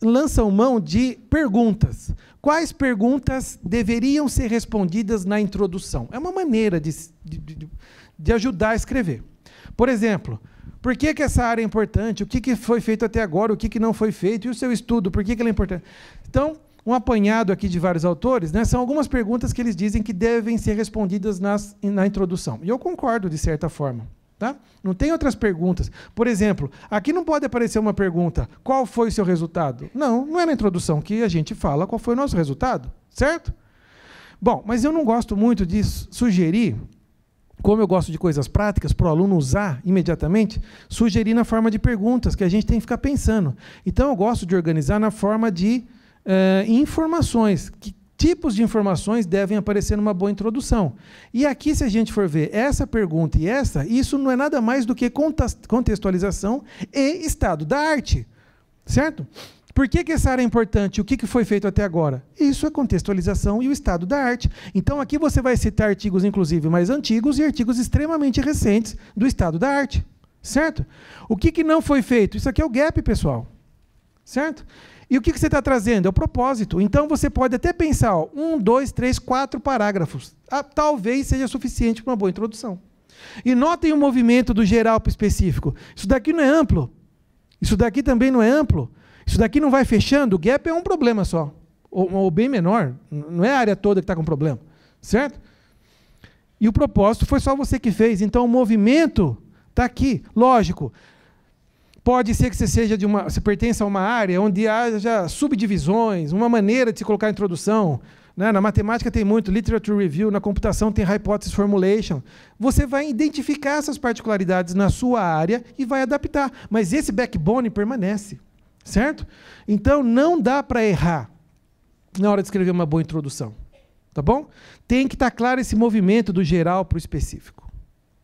lançam mão de perguntas. Quais perguntas deveriam ser respondidas na introdução? É uma maneira de, de, de ajudar a escrever. Por exemplo, por que, que, essa área é importante? O que, que foi feito até agora? O que, que não foi feito? E o seu estudo? Por que, que ela é importante? Então, um apanhado aqui de vários autores, né, são algumas perguntas que eles dizem que devem ser respondidas nas, na introdução. E eu concordo, de certa forma. Tá? Não tem outras perguntas. Por exemplo, aqui não pode aparecer uma pergunta: qual foi o seu resultado? Não, não é na introdução que a gente fala qual foi o nosso resultado, certo? Bom, mas eu não gosto muito de sugerir, como eu gosto de coisas práticas para o aluno usar imediatamente, sugerir na forma de perguntas, que a gente tem que ficar pensando. Então eu gosto de organizar na forma de uh, informações. Que tipos de informações devem aparecer numa boa introdução? E aqui, se a gente for ver essa pergunta e essa, isso não é nada mais do que contextualização e estado da arte. Certo? Por que, que, essa área é importante? O que, que foi feito até agora? Isso é contextualização e o estado da arte. Então, aqui você vai citar artigos, inclusive, mais antigos e artigos extremamente recentes do estado da arte. Certo? O que, que não foi feito? Isso aqui é o gap, pessoal. Certo? E o que, você está trazendo? É o propósito. Então você pode até pensar, ó, um, dois, três, quatro parágrafos. Ah, talvez seja suficiente para uma boa introdução. E notem o movimento do geral para o específico. Isso daqui não é amplo. Isso daqui também não é amplo. Isso daqui não vai fechando. O gap é um problema só. Ou, ou bem menor. Não é a área toda que está com problema. Certo? E o propósito foi só você que fez. Então o movimento está aqui. Lógico, Pode ser que você seja de uma, você pertença a uma área onde haja subdivisões, uma maneira de se colocar a introdução. Né? Na matemática tem muito literature review, na computação tem hypothesis formulation. Você vai identificar essas particularidades na sua área e vai adaptar. Mas esse backbone permanece, certo? Então não dá para errar na hora de escrever uma boa introdução, tá bom? Tem que estar tá claro esse movimento do geral para o específico,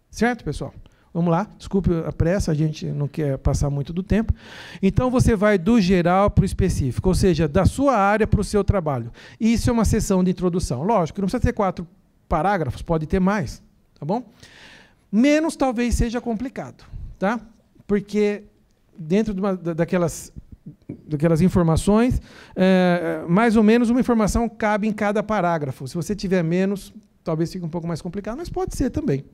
certo, pessoal? Vamos lá, desculpe a pressa, a gente não quer passar muito do tempo. Então você vai do geral para o específico, ou seja, da sua área para o seu trabalho. Isso é uma sessão de introdução. Lógico, não precisa ter quatro parágrafos, pode ter mais, tá bom? Menos talvez seja complicado, tá? Porque dentro de uma, daquelas, daquelas informações, é, mais ou menos uma informação cabe em cada parágrafo. Se você tiver menos, talvez fique um pouco mais complicado, mas pode ser também,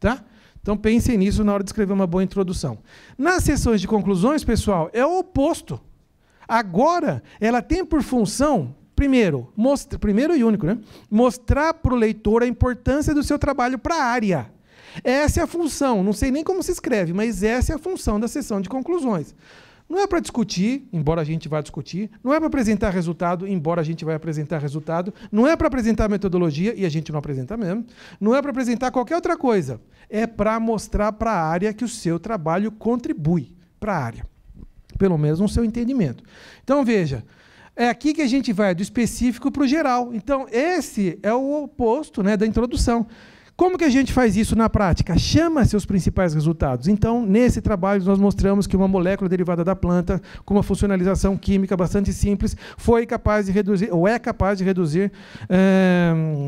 tá? Então pensem nisso na hora de escrever uma boa introdução. Nas sessões de conclusões, pessoal, é o oposto. Agora, ela tem por função, primeiro, mostra, primeiro e único, né? mostrar para o leitor a importância do seu trabalho para a área. Essa é a função, não sei nem como se escreve, mas essa é a função da sessão de conclusões. Não é para discutir, embora a gente vá discutir, não é para apresentar resultado, embora a gente vá apresentar resultado, não é para apresentar metodologia e a gente não apresenta mesmo, não é para apresentar qualquer outra coisa, é para mostrar para a área que o seu trabalho contribui para a área, pelo menos no seu entendimento. Então veja, é aqui que a gente vai do específico para o geral. Então esse é o oposto, né, da introdução. Como que a gente faz isso na prática? Chama seus principais resultados. Então, nesse trabalho, nós mostramos que uma molécula derivada da planta, com uma funcionalização química bastante simples, foi capaz de reduzir, ou é capaz de reduzir,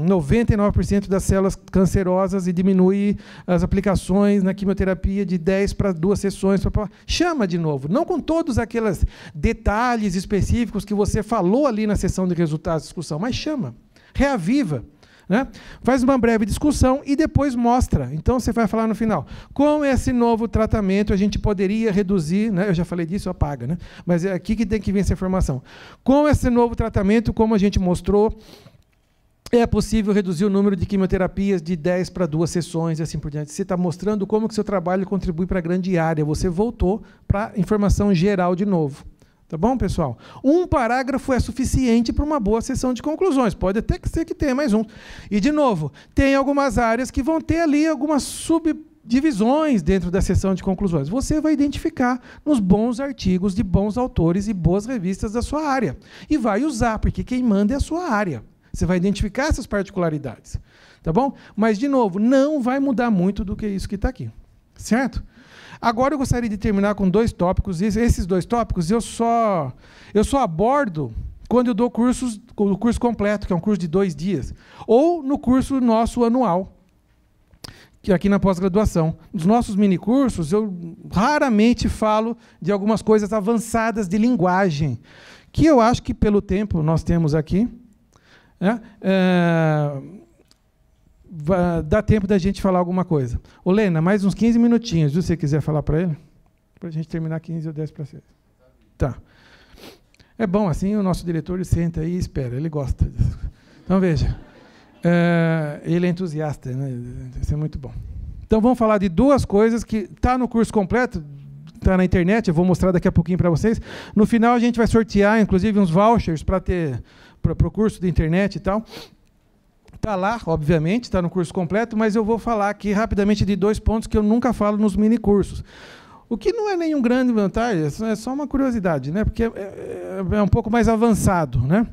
99% eh, das células cancerosas e diminui as aplicações na quimioterapia de 10 para duas sessões. Pra... Chama de novo, não com todos aqueles detalhes específicos que você falou ali na sessão de resultados de discussão, mas chama, reaviva. Né? Faz uma breve discussão e depois mostra. Então você vai falar no final. Com esse novo tratamento, a gente poderia reduzir. Né? Eu já falei disso, apaga, né? mas é aqui que tem que vir essa informação. Com esse novo tratamento, como a gente mostrou, é possível reduzir o número de quimioterapias de 10 para duas sessões e assim por diante. Você está mostrando como que seu trabalho contribui para a grande área. Você voltou para a informação geral de novo. Tá bom, pessoal? Um parágrafo é suficiente para uma boa sessão de conclusões. Pode até ser que tenha mais um. E, de novo, tem algumas áreas que vão ter ali algumas subdivisões dentro da sessão de conclusões. Você vai identificar nos bons artigos de bons autores e boas revistas da sua área. E vai usar, porque quem manda é a sua área. Você vai identificar essas particularidades. Tá bom? Mas, de novo, não vai mudar muito do que isso que está aqui. Certo? Agora eu gostaria de terminar com dois tópicos. Esses dois tópicos eu só, eu só abordo quando eu dou cursos, o curso completo, que é um curso de dois dias, ou no curso nosso anual, que é aqui na pós-graduação. Nos nossos minicursos, eu raramente falo de algumas coisas avançadas de linguagem, que eu acho que pelo tempo nós temos aqui, né? é dá tempo da gente falar alguma coisa. Ô, Lena, mais uns 15 minutinhos, se você quiser falar para ele? Para a gente terminar 15 ou 10 para 6. Tá. É bom, assim o nosso diretor ele senta aí e espera, ele gosta. Então, veja. É, ele é entusiasta, né? Isso é muito bom. Então, vamos falar de duas coisas que está no curso completo, está na internet, eu vou mostrar daqui a pouquinho para vocês. No final, a gente vai sortear, inclusive, uns vouchers para ter para o curso de internet e tal. Está lá, obviamente, está no curso completo, mas eu vou falar aqui rapidamente de dois pontos que eu nunca falo nos minicursos. O que não é nenhum grande vantagem, é, é só uma curiosidade, né? porque é, é, é um pouco mais avançado. Né?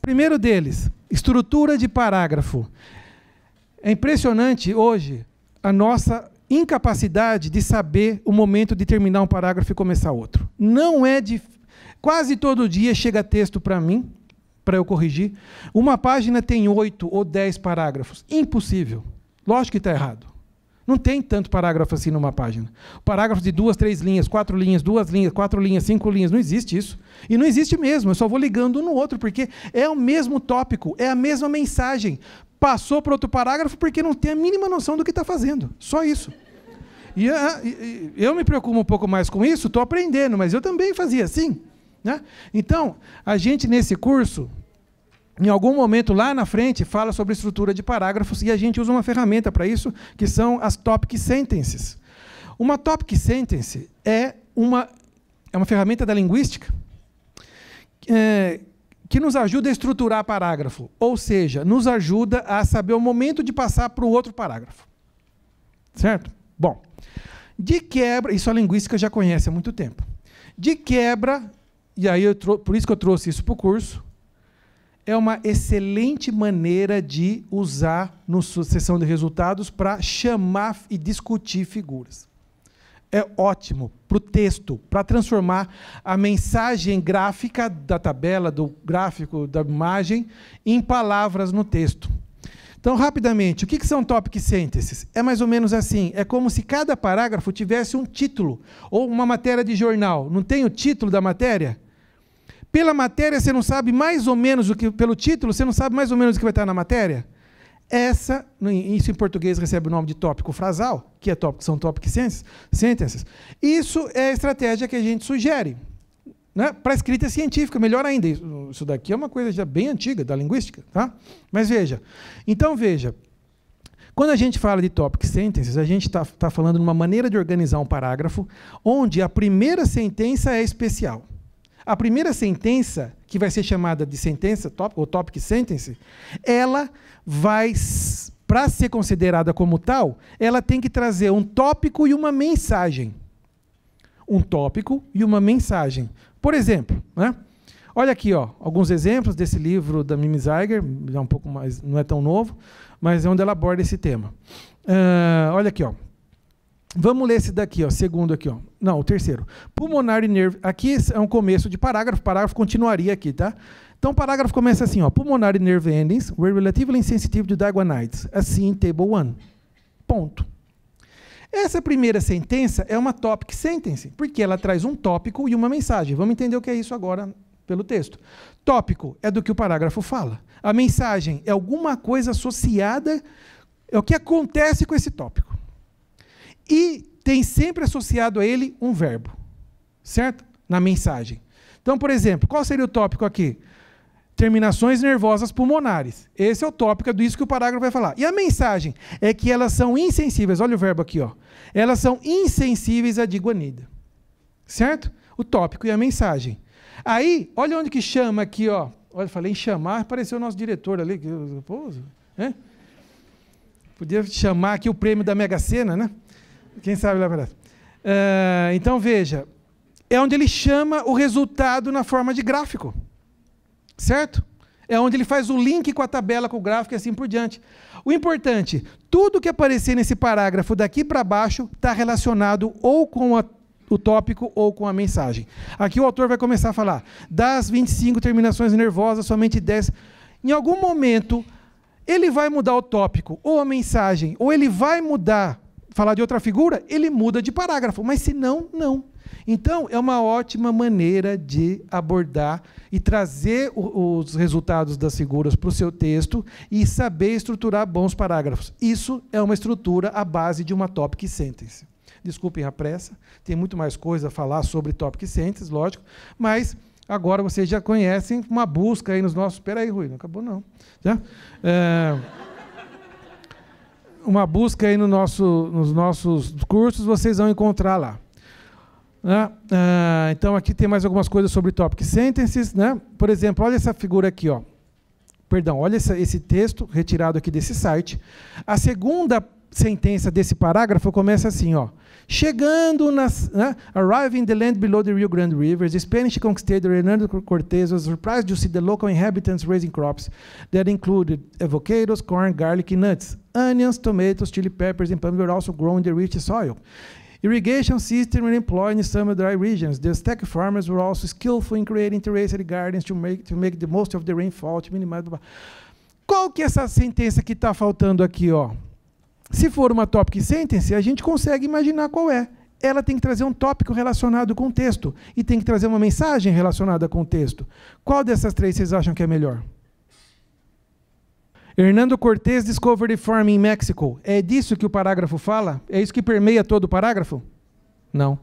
Primeiro deles, estrutura de parágrafo. É impressionante hoje a nossa incapacidade de saber o momento de terminar um parágrafo e começar outro. Não é de quase todo dia chega texto para mim para eu corrigir. Uma página tem oito ou dez parágrafos. Impossível. Lógico que está errado. Não tem tanto parágrafo assim numa página. Parágrafo de duas, três linhas, quatro linhas, duas linhas, quatro linhas, cinco linhas. Não existe isso. E não existe mesmo. Eu só vou ligando um no outro, porque é o mesmo tópico, é a mesma mensagem. Passou para outro parágrafo porque não tem a mínima noção do que está fazendo. Só isso. Ah, e eu me preocupo um pouco mais com isso, estou aprendendo, mas eu também fazia assim. Né? Então, a gente nesse curso, em algum momento lá na frente, fala sobre estrutura de parágrafos e a gente usa uma ferramenta para isso, que são as topic sentences. Uma topic sentence é uma, é uma ferramenta da linguística é, que nos ajuda a estruturar parágrafo, ou seja, nos ajuda a saber o momento de passar para o outro parágrafo. Certo? Bom, de quebra, isso a linguística já conhece há muito tempo. De quebra, e aí por isso que eu trouxe isso para o curso, é uma excelente maneira de usar no sessão de resultados para chamar e discutir figuras. É ótimo para o texto, para transformar a mensagem gráfica da tabela, do gráfico, da imagem, em palavras no texto. Então, rapidamente, o que, que são topic sentences? É mais ou menos assim: é como se cada parágrafo tivesse um título, ou uma matéria de jornal. Não tem o título da matéria? Pela matéria, você não sabe mais ou menos o que. Pelo título, você não sabe mais ou menos o que vai estar na matéria? Essa, isso em português recebe o nome de tópico frasal, que é tópico, são topic sentences. Isso é a estratégia que a gente sugere. Né? Para escrita científica, melhor ainda. Isso daqui é uma coisa já bem antiga da linguística. Tá? Mas veja. Então veja. Quando a gente fala de topic sentences, a gente está tá falando de uma maneira de organizar um parágrafo onde a primeira sentença é especial. A primeira sentença, que vai ser chamada de sentença, top, ou topic sentence, ela vai, para ser considerada como tal, ela tem que trazer um tópico e uma mensagem. Um tópico e uma mensagem. Por exemplo, né? Olha aqui, ó, alguns exemplos desse livro da Mimi Zeiger, é um pouco mais, não é tão novo, mas é onde ela aborda esse tema. Uh, olha aqui, ó. Vamos ler esse daqui, ó, segundo aqui, ó. Não, o terceiro. Pulmonar e nervo. Aqui é um começo de parágrafo, parágrafo continuaria aqui, tá? Então o parágrafo começa assim, ó. Pulmonary nerve endings were relatively insensitive to diagonites, assim table 1. Ponto. Essa primeira sentença é uma topic sentence, porque ela traz um tópico e uma mensagem. Vamos entender o que é isso agora pelo texto. Tópico é do que o parágrafo fala. A mensagem é alguma coisa associada é o que acontece com esse tópico. E tem sempre associado a ele um verbo, certo? Na mensagem. Então, por exemplo, qual seria o tópico aqui? Terminações nervosas pulmonares. Esse é o tópico é disso que o parágrafo vai falar. E a mensagem é que elas são insensíveis. Olha o verbo aqui, ó. Elas são insensíveis à diguanida. Certo? O tópico e a mensagem. Aí, olha onde que chama aqui, ó. Olha, falei em chamar, apareceu o nosso diretor ali. Que, pô, é? Podia chamar aqui o prêmio da Mega Sena, né? Quem sabe lá para Uh, eh, então veja, é onde ele chama o resultado na forma de gráfico, certo? É onde ele faz o link com a tabela, com o gráfico e assim por diante. O importante, tudo que aparecer nesse parágrafo daqui para baixo está relacionado ou com a, o tópico ou com a mensagem. Aqui o autor vai começar a falar das 25 terminações nervosas, somente 10. Em algum momento, ele vai mudar o tópico ou a mensagem, ou ele vai mudar falar de outra figura, ele muda de parágrafo, mas se não, não. Então, é uma ótima maneira de abordar e trazer o, os resultados das figuras para o seu texto e saber estruturar bons parágrafos. Isso é uma estrutura à base de uma topic sentence. Desculpem a pressa, tem muito mais coisa a falar sobre topic sentence, lógico, mas agora vocês já conhecem uma busca aí nos nossos. Espera aí, Rui, não acabou não. Já? Tá? É uma busca aí no nosso, nos nossos cursos, vocês vão encontrar lá. Né? Ah, então, aqui tem mais algumas coisas sobre topic sentences. Né? Por exemplo, olha essa figura aqui. Ó. Perdão, olha essa, esse texto retirado aqui desse site. A segunda sentença desse parágrafo começa assim, ó. Chegando nas, né? arriving the land below the Rio Grande River, the Spanish conquistador Hernando Cortez was surprised to see the local inhabitants raising crops that included avocados, corn, garlic, nuts, onions, tomatoes, chili peppers, and pumpkins were also grown in the rich soil. Irrigation systems were employed in some dry regions. The Aztec farmers were also skillful in creating terraced gardens to make, to make the most of the rainfall, to minimize... Qual que é essa sentença que está faltando aqui, ó? se for uma topic sentence, a gente consegue imaginar qual é. Ela tem que trazer um tópico relacionado com o texto e tem que trazer uma mensagem relacionada com o texto. Qual dessas três vocês acham que é melhor? Hernando Cortés Discovery Farm in Mexico. É disso que o parágrafo fala? É isso que permeia todo o parágrafo? Não.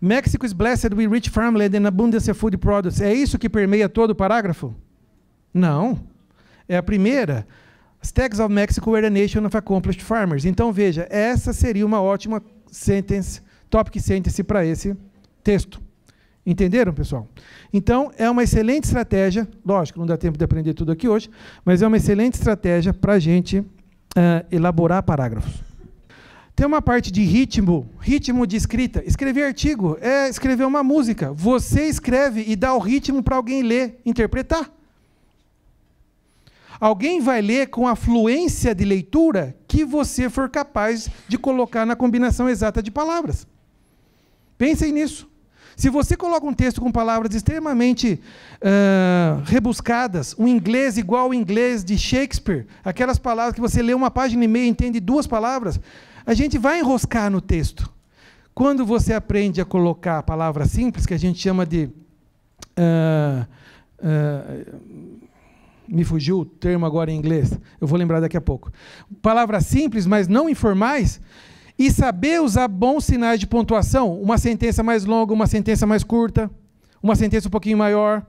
Mexico is blessed with rich farmland and abundance of food products. É isso que permeia todo o parágrafo? Não. É a primeira. Stacks of Mexico were a nation of accomplished farmers. Então, veja, essa seria uma ótima sentence, topic sentence para esse texto. Entenderam, pessoal? Então, é uma excelente estratégia, lógico, não dá tempo de aprender tudo aqui hoje, mas é uma excelente estratégia para a gente uh, elaborar parágrafos. Tem uma parte de ritmo, ritmo de escrita. Escrever artigo é escrever uma música. Você escreve e dá o ritmo para alguém ler, interpretar. Alguém vai ler com a fluência de leitura que você for capaz de colocar na combinação exata de palavras. Pensem nisso. Se você coloca um texto com palavras extremamente uh, rebuscadas, um inglês igual ao inglês de Shakespeare, aquelas palavras que você lê uma página e meia e entende duas palavras, a gente vai enroscar no texto. Quando você aprende a colocar a palavra simples, que a gente chama de. Uh, uh, me fugiu o termo agora em inglês, eu vou lembrar daqui a pouco. Palavras simples, mas não informais, e saber usar bons sinais de pontuação, uma sentença mais longa, uma sentença mais curta, uma sentença um pouquinho maior.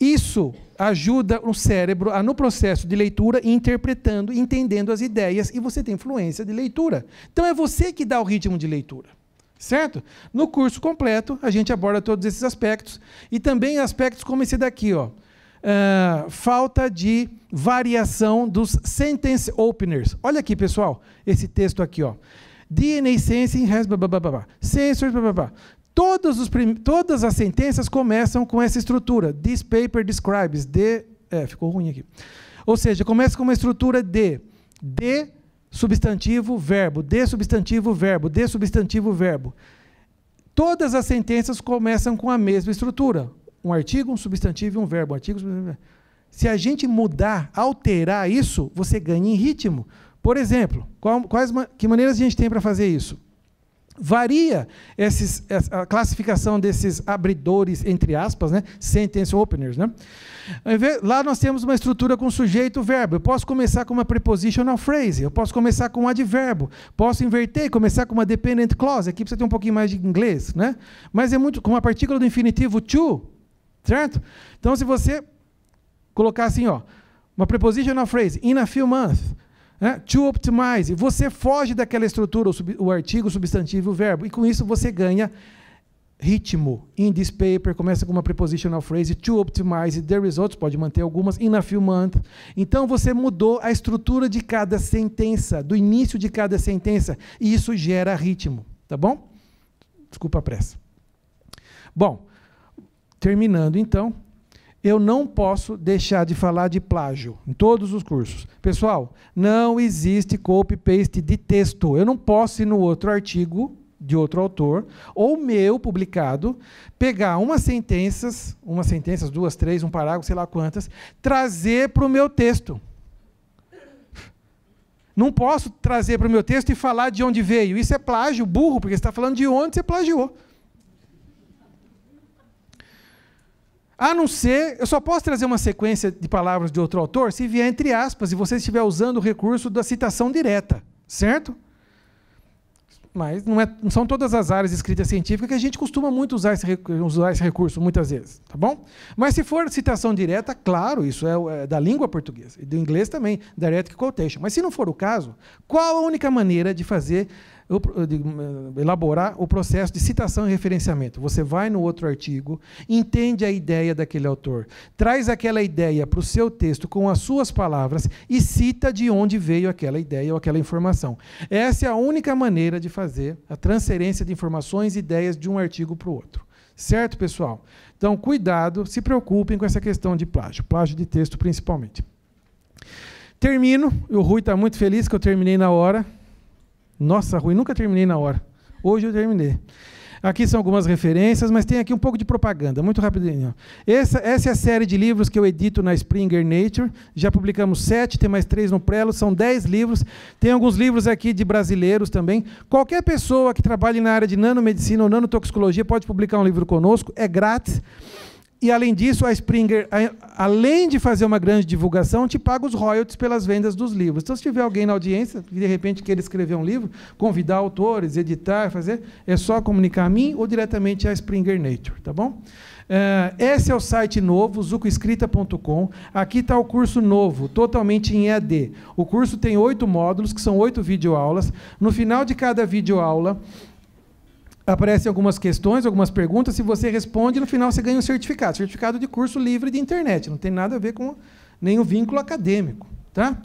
Isso ajuda o cérebro a, no processo de leitura, interpretando, entendendo as ideias, e você tem fluência de leitura. Então é você que dá o ritmo de leitura. Certo? No curso completo, a gente aborda todos esses aspectos e também aspectos como esse daqui, ó uh, falta de variação dos sentence openers. Olha aqui, pessoal, esse texto aqui, ó. DNA sensing has blá, blá, blá, blá. sensors blá, Todos os todas as sentenças começam com essa estrutura. This paper describes de é, ficou ruim aqui. Ou seja, começa com uma estrutura de de substantivo verbo, de substantivo verbo, de substantivo verbo. Todas as sentenças começam com a mesma estrutura um artigo, um substantivo e um verbo. Um artigo, um Se a gente mudar, alterar isso, você ganha em ritmo. Por exemplo, qual, quais que maneiras a gente tem para fazer isso? Varia esses, a classificação desses abridores, entre aspas, né? sentence openers. Né? Lá nós temos uma estrutura com sujeito verbo. Eu posso começar com uma prepositional phrase, eu posso começar com um adverbo, posso inverter e começar com uma dependent clause. Aqui precisa ter um pouquinho mais de inglês. Né? Mas é muito com a partícula do infinitivo to, Certo? Então, se você colocar assim, ó, uma prepositional phrase, in a few months, né? to optimize, você foge daquela estrutura, o, sub, o artigo, o substantivo, o verbo, e com isso você ganha ritmo. In this paper, começa com uma prepositional phrase, to optimize the results, pode manter algumas, in a few months. Então você mudou a estrutura de cada sentença, do início de cada sentença, e isso gera ritmo, tá bom? Desculpa a pressa. Bom, Terminando, então, eu não posso deixar de falar de plágio em todos os cursos. Pessoal, não existe copy-paste de texto. Eu não posso ir no outro artigo de outro autor, ou meu publicado, pegar umas sentenças, uma sentença, duas, três, um parágrafo, sei lá quantas, trazer para o meu texto. Não posso trazer para o meu texto e falar de onde veio. Isso é plágio, burro, porque você está falando de onde você plagiou. A não ser, eu só posso trazer uma sequência de palavras de outro autor se vier entre aspas e você estiver usando o recurso da citação direta, certo? Mas não, é, não são todas as áreas de escrita científica que a gente costuma muito usar esse, usar esse recurso, muitas vezes, tá bom? Mas se for citação direta, claro, isso é, é da língua portuguesa e do inglês também, direct quotation. Mas se não for o caso, qual a única maneira de fazer eh, elaborar o processo de citação e referenciamento. Você vai no outro artigo, entende a ideia daquele autor, traz aquela ideia para o seu texto com as suas palavras e cita de onde veio aquela ideia ou aquela informação. Essa é a única maneira de fazer a transferência de informações e ideias de um artigo para o outro. Certo, pessoal? Então, cuidado, se preocupem com essa questão de plágio, plágio de texto principalmente. Termino, o Rui está muito feliz que eu terminei na hora. Nossa, ruim, nunca terminei na hora. Hoje eu terminei. Aqui são algumas referências, mas tem aqui um pouco de propaganda, muito rapidinho. Essa, essa é a série de livros que eu edito na Springer Nature. Já publicamos sete, tem mais três no Prelo, são dez livros. Tem alguns livros aqui de brasileiros também. Qualquer pessoa que trabalhe na área de nanomedicina ou nanotoxicologia pode publicar um livro conosco, é grátis. E além disso, a Springer, além de fazer uma grande divulgação, te paga os royalties pelas vendas dos livros. Então, se tiver alguém na audiência que de repente queira escrever um livro, convidar autores, editar, fazer, é só comunicar a mim ou diretamente à Springer Nature, tá bom? Eh, esse é o site novo, zucoescrita.com. Aqui está o curso novo, totalmente em EAD. O curso tem oito módulos, que são oito videoaulas. No final de cada videoaula, aparecem algumas questões, algumas perguntas. Se você responde, no final você ganha um certificado. Certificado de curso livre de internet. Não tem nada a ver com nenhum vínculo acadêmico. Tá?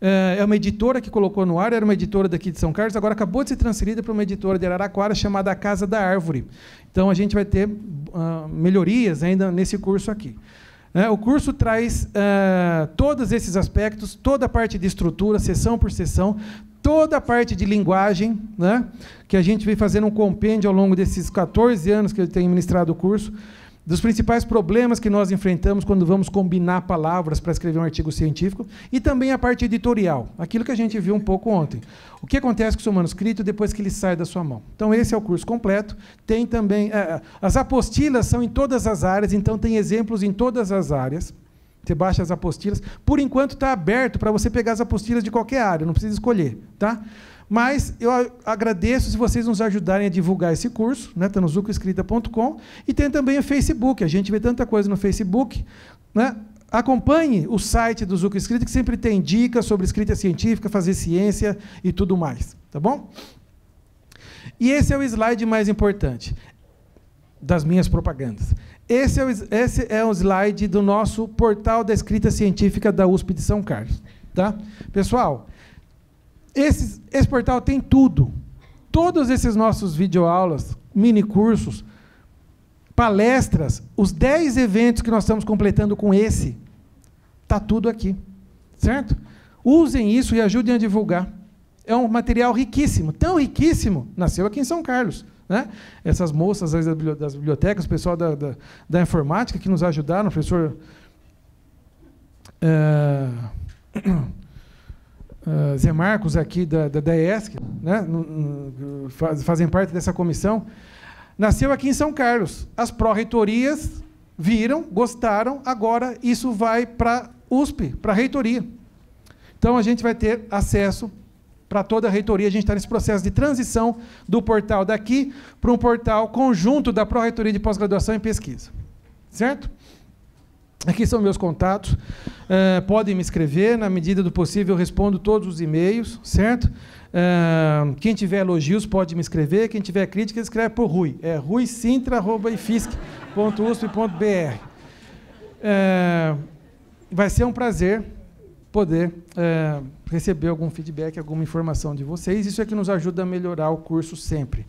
Eh, é uma editora que colocou no ar, era uma editora daqui de São Carlos, agora acabou de ser transferida para uma editora de Araraquara chamada A Casa da Árvore. Então a gente vai ter uh, melhorias ainda nesse curso aqui. É, o curso traz uh, todos esses aspectos, toda a parte de estrutura, sessão por sessão, toda a parte de linguagem, né? que a gente vem fazendo um compêndio ao longo desses 14 anos que eu tenho ministrado o curso, dos principais problemas que nós enfrentamos quando vamos combinar palavras para escrever um artigo científico, e também a parte editorial, aquilo que a gente viu um pouco ontem. O que acontece com o seu manuscrito depois que ele sai da sua mão? Então, esse é o curso completo. Tem também. É, é, as apostilas são em todas as áreas, então, tem exemplos em todas as áreas. Você baixa as apostilas. Por enquanto está aberto para você pegar as apostilas de qualquer área, não precisa escolher, tá? Mas eu agradeço se vocês nos ajudarem a divulgar esse curso, né? Está no E tem também o Facebook. A gente vê tanta coisa no Facebook. Né? Acompanhe o site do Zuco Escrita, que sempre tem dicas sobre escrita científica, fazer ciência e tudo mais. Tá bom? E esse é o slide mais importante das minhas propagandas. Esse é, o, esse é um slide do nosso portal da escrita científica da USP de São Carlos. Tá? Pessoal, esse, esse portal tem tudo. Todos esses nossos videoaulas, mini cursos, palestras, os 10 eventos que nós estamos completando com esse, tá tudo aqui. Certo? Usem isso e ajudem a divulgar. É um material riquíssimo, tão riquíssimo, nasceu aqui em São Carlos. Né? Essas moças das bibliotecas, o pessoal da, da, da informática que nos ajudaram, o professor. É, (coughs) Zé Marcos, aqui da, da, ESC, né, faz, fazem parte dessa comissão, nasceu aqui em São Carlos. As pró-reitorias viram, gostaram, agora isso vai para USP, para a reitoria. Então a gente vai ter acesso para toda a reitoria. A gente está nesse processo de transição do portal daqui para um portal conjunto da Pró-Reitoria de Pós-Graduação e Pesquisa. Certo? Aqui são meus contatos. Uh, podem me escrever, na medida do possível, eu respondo todos os e-mails, certo? Uh, quem tiver elogios pode me escrever, quem tiver crítica, escreve por Rui. É ruicintra.ifisc.usp.br. Uh, eh, vai ser um prazer poder é, receber algum feedback, alguma informação de vocês. Isso é que nos ajuda a melhorar o curso sempre.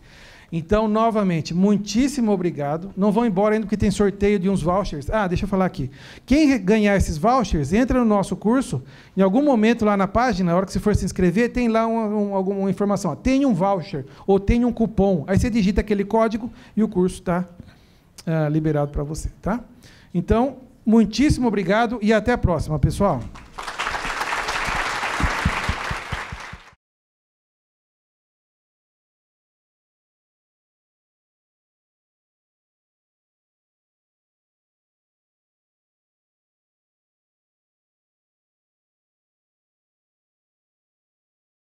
Então, novamente, muitíssimo obrigado. Não vão embora ainda porque tem sorteio de uns vouchers. Ah, deixa eu falar aqui. Quem ganhar esses vouchers, entra no nosso curso. Em algum momento lá na página, na hora que você for se inscrever, tem lá um, um, alguma informação. Ó, tem um voucher ou tem um cupom. Aí você digita aquele código e o curso está é, liberado para você, tá? Então, muitíssimo obrigado e até a próxima, pessoal.